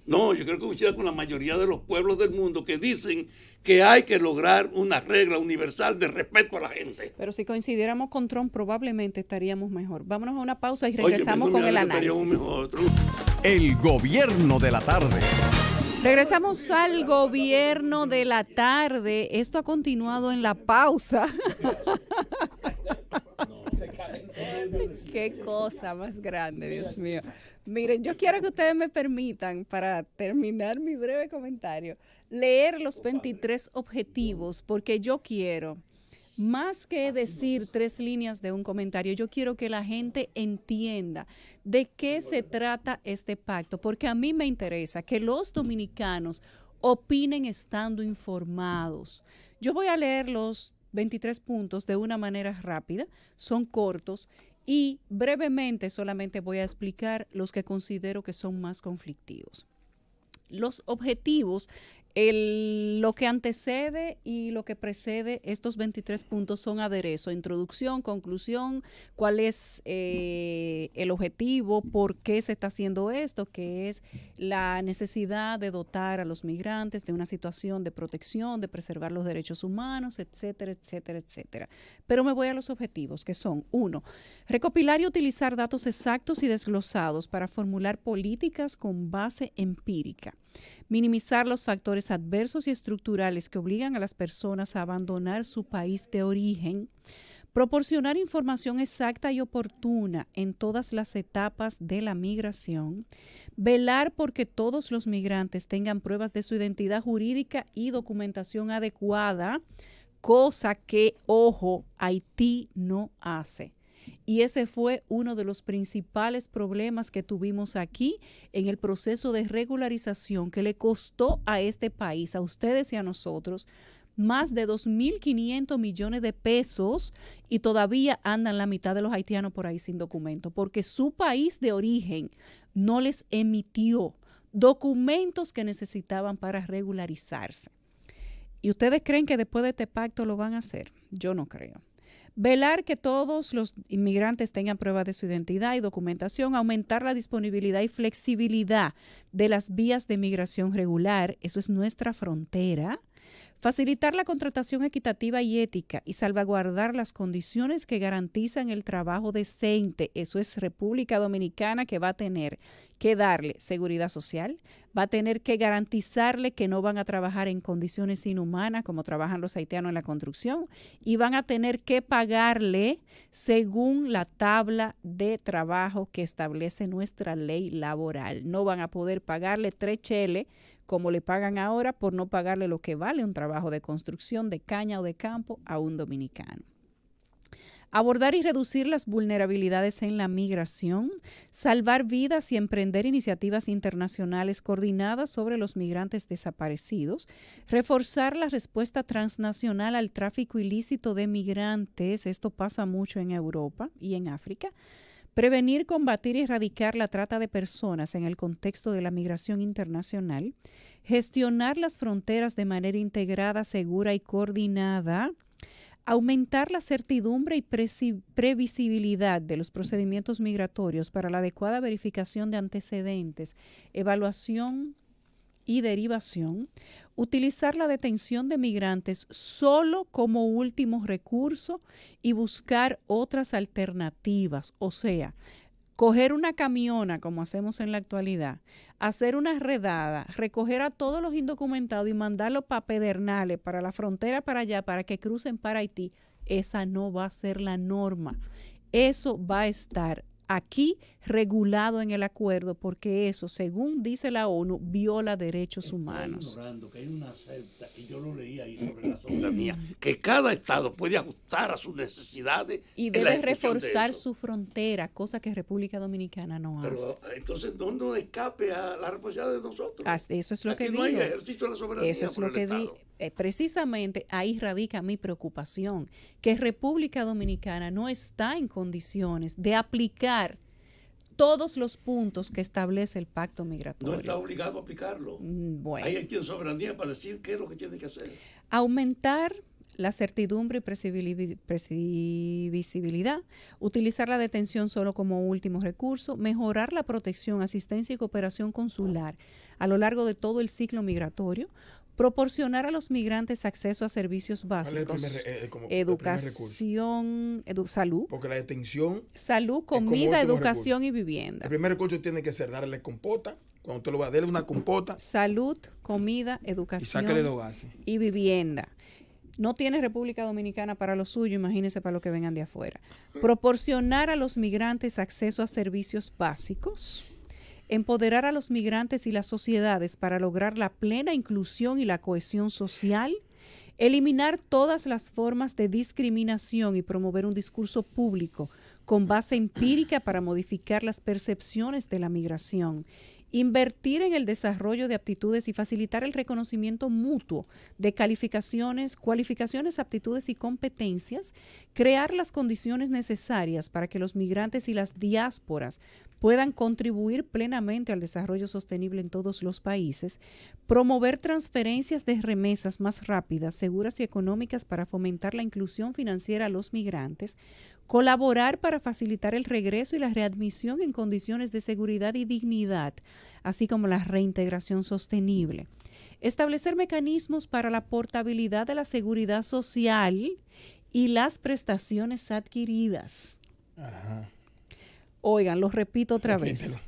No, yo creo que coincida con la mayoría de los pueblos del mundo que dicen que hay que lograr una regla universal de respeto a la gente. Pero si coincidiéramos con Trump, probablemente estaríamos mejor. Vámonos a una pausa y regresamos con el análisis. el gobierno de la tarde. Regresamos al gobierno de la tarde. Esto ha continuado en la pausa. Qué cosa más grande, Dios mío. Miren, yo quiero que ustedes me permitan, para terminar mi breve comentario, leer los 23 objetivos, porque yo quiero más que decir tres líneas de un comentario, yo quiero que la gente entienda de qué se trata este pacto, porque a mí me interesa que los dominicanos opinen estando informados. Yo voy a leer los 23 puntos de una manera rápida, son cortos y brevemente solamente voy a explicar los que considero que son más conflictivos. Los objetivos lo que antecede y lo que precede estos 23 puntos son aderezo, introducción, conclusión, cuál es eh, el objetivo, por qué se está haciendo esto, que es la necesidad de dotar a los migrantes de una situación de protección, de preservar los derechos humanos, etcétera, etcétera, etcétera. Pero me voy a los objetivos, que son, uno, recopilar y utilizar datos exactos y desglosados para formular políticas con base empírica minimizar los factores adversos y estructurales que obligan a las personas a abandonar su país de origen, proporcionar información exacta y oportuna en todas las etapas de la migración, velar porque todos los migrantes tengan pruebas de su identidad jurídica y documentación adecuada, cosa que, ojo, Haití no hace. Y ese fue uno de los principales problemas que tuvimos aquí en el proceso de regularización que le costó a este país, a ustedes y a nosotros, más de 2.500 millones de pesos y todavía andan la mitad de los haitianos por ahí sin documento, porque su país de origen no les emitió documentos que necesitaban para regularizarse. ¿Y ustedes creen que después de este pacto lo van a hacer? Yo no creo. Velar que todos los inmigrantes tengan prueba de su identidad y documentación, aumentar la disponibilidad y flexibilidad de las vías de migración regular, eso es nuestra frontera, facilitar la contratación equitativa y ética y salvaguardar las condiciones que garantizan el trabajo decente. Eso es República Dominicana que va a tener que darle seguridad social, va a tener que garantizarle que no van a trabajar en condiciones inhumanas como trabajan los haitianos en la construcción y van a tener que pagarle según la tabla de trabajo que establece nuestra ley laboral. No van a poder pagarle tres cheles como le pagan ahora por no pagarle lo que vale un trabajo de construcción de caña o de campo a un dominicano abordar y reducir las vulnerabilidades en la migración, salvar vidas y emprender iniciativas internacionales coordinadas sobre los migrantes desaparecidos, reforzar la respuesta transnacional al tráfico ilícito de migrantes, esto pasa mucho en Europa y en África, prevenir, combatir y erradicar la trata de personas en el contexto de la migración internacional, gestionar las fronteras de manera integrada, segura y coordinada, aumentar la certidumbre y previsibilidad de los procedimientos migratorios para la adecuada verificación de antecedentes, evaluación y derivación, utilizar la detención de migrantes solo como último recurso y buscar otras alternativas, o sea, coger una camiona como hacemos en la actualidad, hacer una redada, recoger a todos los indocumentados y mandarlos para Pedernales, para la frontera, para allá, para que crucen para Haití, esa no va a ser la norma. Eso va a estar aquí regulado en el acuerdo porque eso, según dice la ONU, viola derechos humanos. que cada Estado puede ajustar a sus necesidades. Y debe reforzar su frontera, cosa que República Dominicana no hace. Entonces, no nos escape a la responsabilidad de nosotros. eso es lo que no eso es lo que eh, precisamente ahí radica mi preocupación, que República Dominicana no está en condiciones de aplicar todos los puntos que establece el pacto migratorio. No está obligado a aplicarlo. Mm, bueno. Hay quien soberanía para decir qué es lo que tiene que hacer. Aumentar la certidumbre y previsibilidad, utilizar la detención solo como último recurso, mejorar la protección, asistencia y cooperación consular a lo largo de todo el ciclo migratorio, proporcionar a los migrantes acceso a servicios básicos, eh, educación, salud. Porque la detención. Salud, comida, educación y vivienda. El primer recurso tiene que ser darle compota. Cuando tú lo va a darle una compota. Salud, comida, educación. Y Y vivienda no tiene República Dominicana para lo suyo, imagínense para los que vengan de afuera. Proporcionar a los migrantes acceso a servicios básicos, empoderar a los migrantes y las sociedades para lograr la plena inclusión y la cohesión social, eliminar todas las formas de discriminación y promover un discurso público con base empírica para modificar las percepciones de la migración, Invertir en el desarrollo de aptitudes y facilitar el reconocimiento mutuo de calificaciones, cualificaciones, aptitudes y competencias. Crear las condiciones necesarias para que los migrantes y las diásporas puedan contribuir plenamente al desarrollo sostenible en todos los países. Promover transferencias de remesas más rápidas, seguras y económicas para fomentar la inclusión financiera a los migrantes colaborar para facilitar el regreso y la readmisión en condiciones de seguridad y dignidad, así como la reintegración sostenible, establecer mecanismos para la portabilidad de la seguridad social y las prestaciones adquiridas. Oigan, lo repito otra vez.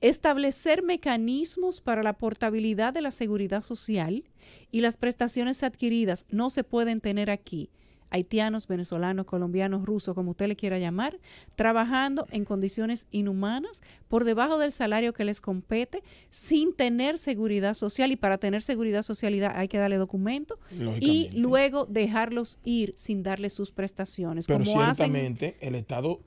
Establecer mecanismos para la portabilidad de la seguridad social y las prestaciones adquiridas no se pueden tener aquí haitianos, venezolanos, colombianos, rusos, como usted le quiera llamar, trabajando en condiciones inhumanas, por debajo del salario que les compete, sin tener seguridad social. Y para tener seguridad social hay que darle documento y luego dejarlos ir sin darle sus prestaciones. Pero ciertamente el Estado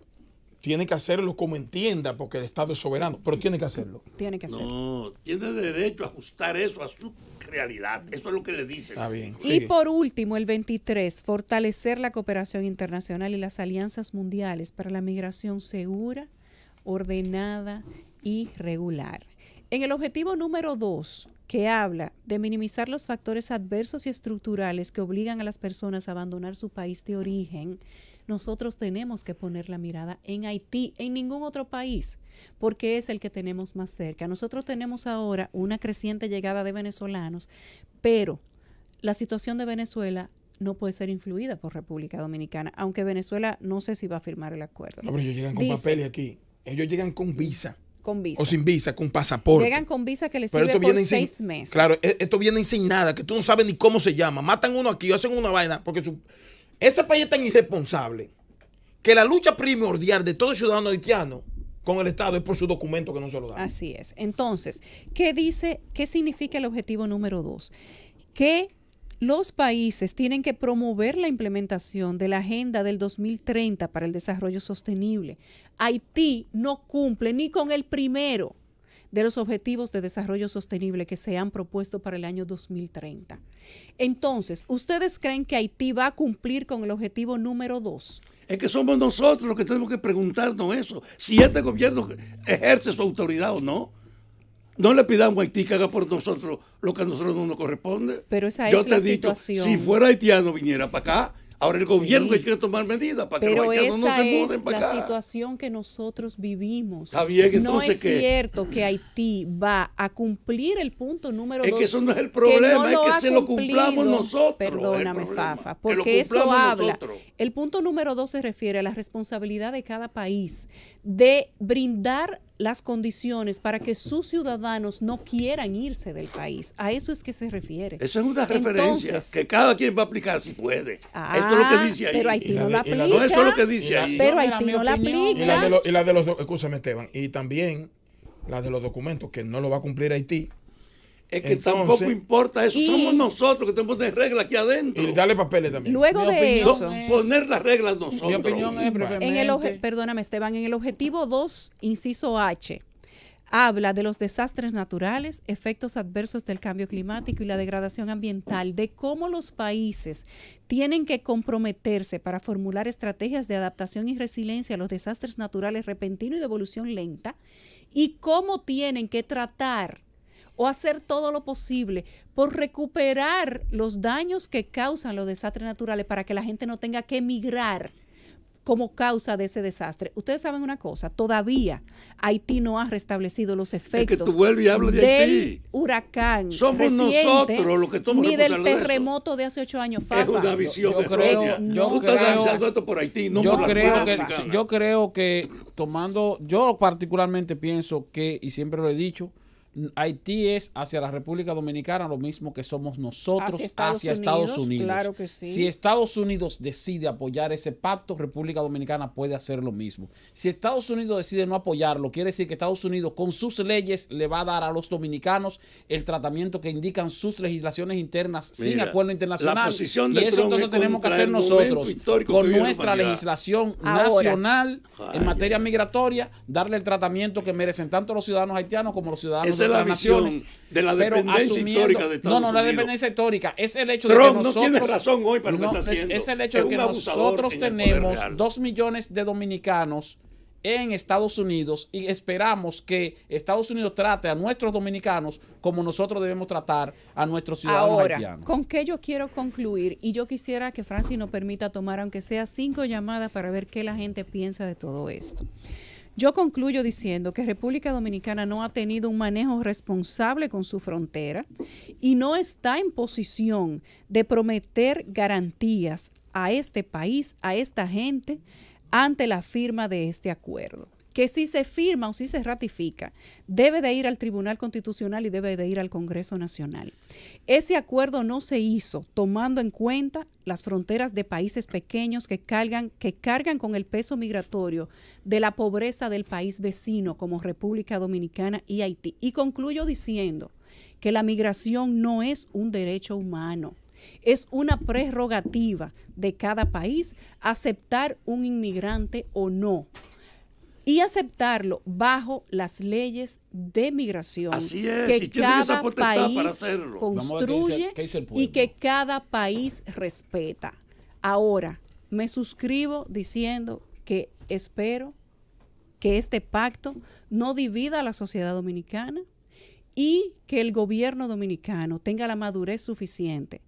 tiene que hacerlo como entienda, porque el Estado es soberano, pero tiene que hacerlo. Tiene que hacerlo. No, tiene derecho a ajustar eso a su realidad. Eso es lo que le dice. Está bien. Y por último, el 23, fortalecer la cooperación internacional y las alianzas mundiales para la migración segura, ordenada y regular. En el objetivo número 2, que habla de minimizar los factores adversos y estructurales que obligan a las personas a abandonar su país de origen, nosotros tenemos que poner la mirada en Haití, en ningún otro país, porque es el que tenemos más cerca. Nosotros tenemos ahora una creciente llegada de venezolanos, pero la situación de Venezuela no puede ser influida por República Dominicana, aunque Venezuela no sé si va a firmar el acuerdo. No, ah, pero ellos llegan con papeles aquí, ellos llegan con visa. Con visa. O sin visa, con pasaporte. Llegan con visa que les sirve por seis meses. Claro, e-, esto viene sin nada, que tú no sabes ni cómo se llama. Matan uno aquí, hacen una vaina, porque su, ese país es tan irresponsable que la lucha primordial de todo ciudadano haitiano con el Estado es por su documento que no se lo dan. Así es. Entonces, ¿qué dice, qué significa el objetivo número dos? Que los países tienen que promover la implementación de la Agenda del 2030 para el Desarrollo Sostenible. Haití no cumple ni con el primero de los Objetivos de Desarrollo Sostenible que se han propuesto para el año 2030. Entonces, ¿ustedes creen que Haití va a cumplir con el objetivo número dos? Es que somos nosotros los que tenemos que preguntarnos eso, si este gobierno ejerce su autoridad o no. No le pidamos a Haití que haga por nosotros lo que a nosotros no nos corresponde. Pero esa es te la he situación. si fuera haitiano viniera para acá Ahora el gobierno quiere tomar medidas para que los haitianos no se muden para acá. Es la situación que nosotros vivimos. bien, No es cierto que Haití va a cumplir el punto número dos. Es que eso no es el problema, es que se lo cumplamos nosotros. Perdóname, Fafa, porque eso habla. El punto número dos se refiere a la responsabilidad de cada país de brindar las condiciones para que sus ciudadanos no quieran irse del país. A eso es que se refiere. Esa es una referencia que cada quien va a aplicar si puede. Esto es lo que ah, dice ahí. Pero Haití no la aplica. No, eso es lo que dice Pero Haití no la aplica. Y de, y Esteban, y también la de los documentos que no lo va a cumplir Haití es que tampoco importa eso. Somos nosotros que tenemos reglas aquí adentro. Y darle papeles también. Luego de eso. poner las reglas nosotros. Mi opinión es en el perdóname, Esteban, en el objetivo 2, inciso H, habla de los desastres naturales, efectos adversos del cambio climático y la degradación ambiental, de cómo los países tienen que comprometerse para formular estrategias de adaptación y resiliencia a los desastres naturales repentinos y de evolución lenta, y cómo tienen que tratar o hacer todo lo posible por recuperar los daños que causan los desastres naturales para que la gente no tenga que emigrar como causa de ese desastre. Ustedes saben una cosa, todavía Haití no ha restablecido los efectos del huracán. Somos nosotros los que Ni del terremoto de, hace ocho años. Fafa. Es una yo, creo, tú esto por Haití, no la que, Yo creo que tomando, yo particularmente pienso que, y siempre lo he dicho, Haití es hacia la República Dominicana lo mismo que somos nosotros hacia Estados, Unidos, Si Estados Unidos decide apoyar ese pacto, República Dominicana puede hacer lo mismo. Si Estados Unidos decide no apoyarlo, quiere decir que Estados Unidos con sus leyes le va a dar a los dominicanos el tratamiento que indican sus legislaciones internas sin acuerdo internacional. y eso entonces tenemos que hacer nosotros con nuestra legislación nacional en materia migratoria, darle el tratamiento que merecen tanto los ciudadanos haitianos como los ciudadanos la visión de la dependencia histórica de Estados Unidos. No, no, la dependencia histórica. Es el hecho de que nosotros. Es el hecho que nosotros tenemos dos millones de dominicanos en Estados Unidos y esperamos que Estados Unidos trate a nuestros dominicanos como nosotros debemos tratar a nuestros ciudadanos Ahora, ¿Con qué yo quiero concluir? Y yo quisiera que Francis nos permita tomar, aunque sea cinco llamadas, para ver qué la gente piensa de todo esto. Yo concluyo diciendo que República Dominicana no ha tenido un manejo responsable con su frontera y no está en posición de prometer garantías a este país, a esta gente, ante la firma de este acuerdo que si se firma o si se ratifica, debe de ir al Tribunal Constitucional y debe de ir al Congreso Nacional. Ese acuerdo no se hizo tomando en cuenta las fronteras de países pequeños que cargan, que cargan con el peso migratorio de la pobreza del país vecino como República Dominicana y Haití. Y concluyo diciendo que la migración no es un derecho humano. Es una prerrogativa de cada país aceptar un inmigrante o no y aceptarlo bajo las leyes de migración que cada país construye y que cada país respeta. Ahora, me suscribo diciendo que espero que este pacto no divida a la sociedad dominicana y que el gobierno dominicano tenga la madurez suficiente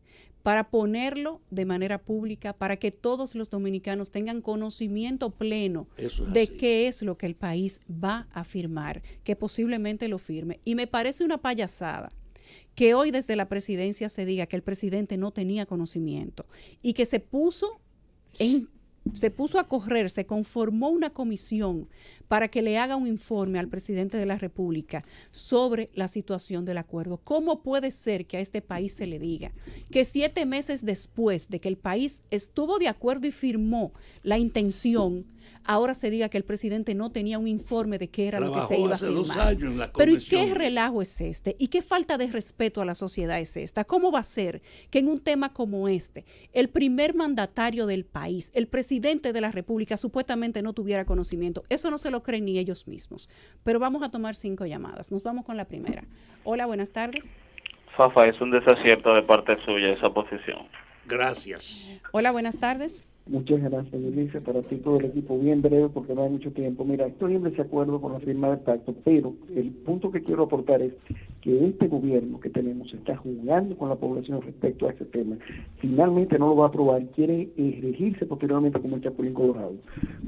para ponerlo de manera pública, para que todos los dominicanos tengan conocimiento pleno de qué es lo que el país va a firmar, que posiblemente lo firme. Y me parece una payasada que hoy desde la presidencia se diga que el presidente no tenía conocimiento y que se puso en se puso a correr, se conformó una comisión para que le haga un informe al presidente de la República sobre la situación del acuerdo. ¿Cómo puede ser que a este país se le diga que siete meses después de que el país estuvo de acuerdo y firmó la intención, ahora se diga que el presidente no tenía un informe de qué era lo que se iba a Pero ¿y qué relajo es este? ¿Y qué falta de respeto a la sociedad es esta? ¿Cómo va a ser que en un tema como este, el primer mandatario del país, el presidente de la República, supuestamente no tuviera conocimiento? Eso no se lo creen ni ellos mismos. Pero vamos a tomar cinco llamadas. Nos vamos con la primera. Hola, buenas tardes. Fafa, es un desacierto de parte suya esa posición. Gracias. Hola, buenas tardes. Muchas gracias, Elisa, para ti todo el equipo, bien breve porque no hay mucho tiempo. Mira, estoy en desacuerdo con la firma del pacto, pero el punto que quiero aportar es que este gobierno que tenemos está jugando con la población respecto a este tema. Finalmente no lo va a aprobar, quiere elegirse posteriormente como el Chapulín Colorado.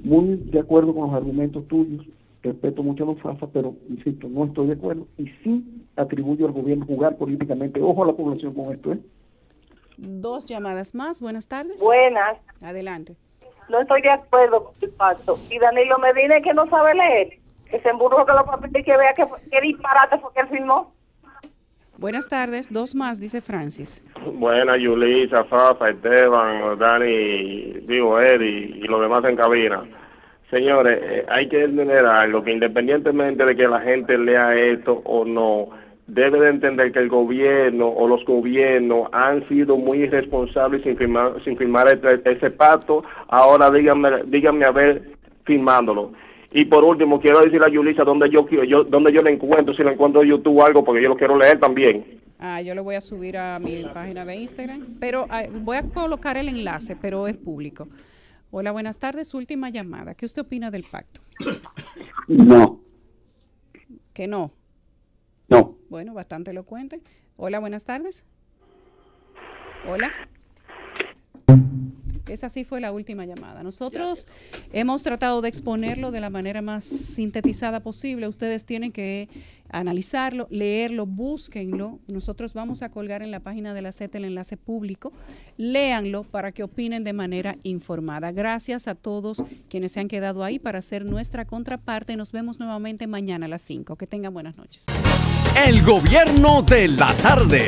Muy de acuerdo con los argumentos tuyos, respeto mucho a los FAFA, pero insisto, no estoy de acuerdo y sí atribuyo al gobierno jugar políticamente. Ojo a la población con esto, ¿eh? dos llamadas más. Buenas tardes. Buenas. Adelante. No estoy de acuerdo con el pacto. Y Danilo Medina que no sabe leer, que se emburró con los papeles y que vea que, disparate fue que él firmó. Buenas tardes, dos más, dice Francis. Buenas, Yulisa, Fafa, Esteban, Dani, digo, Eddie y los demás en cabina. Señores, eh, hay que generar lo que independientemente de que la gente lea esto o no, debe de entender que el gobierno o los gobiernos han sido muy irresponsables sin firmar, ese pacto. Ahora díganme, díganme a ver firmándolo. Y por último, quiero decir a Yulisa dónde yo, yo, yo la encuentro, si la encuentro en YouTube algo, porque yo lo quiero leer también. Ah, yo lo voy a subir a mi página de Instagram, pero ah, voy a colocar el enlace, pero es público. Hola, buenas tardes. última llamada. ¿Qué usted opina del pacto? No. ¿Que no? No. Bueno, bastante elocuente. Hola, buenas tardes. Hola. Esa sí fue la última llamada. Nosotros hemos tratado de exponerlo de la manera más sintetizada posible. Ustedes tienen que analizarlo, leerlo, búsquenlo. Nosotros vamos a colgar en la página de la CET el enlace público. Léanlo para que opinen de manera informada. Gracias a todos quienes se han quedado ahí para ser nuestra contraparte. Nos vemos nuevamente mañana a las 5. Que tengan buenas noches. El gobierno de la tarde.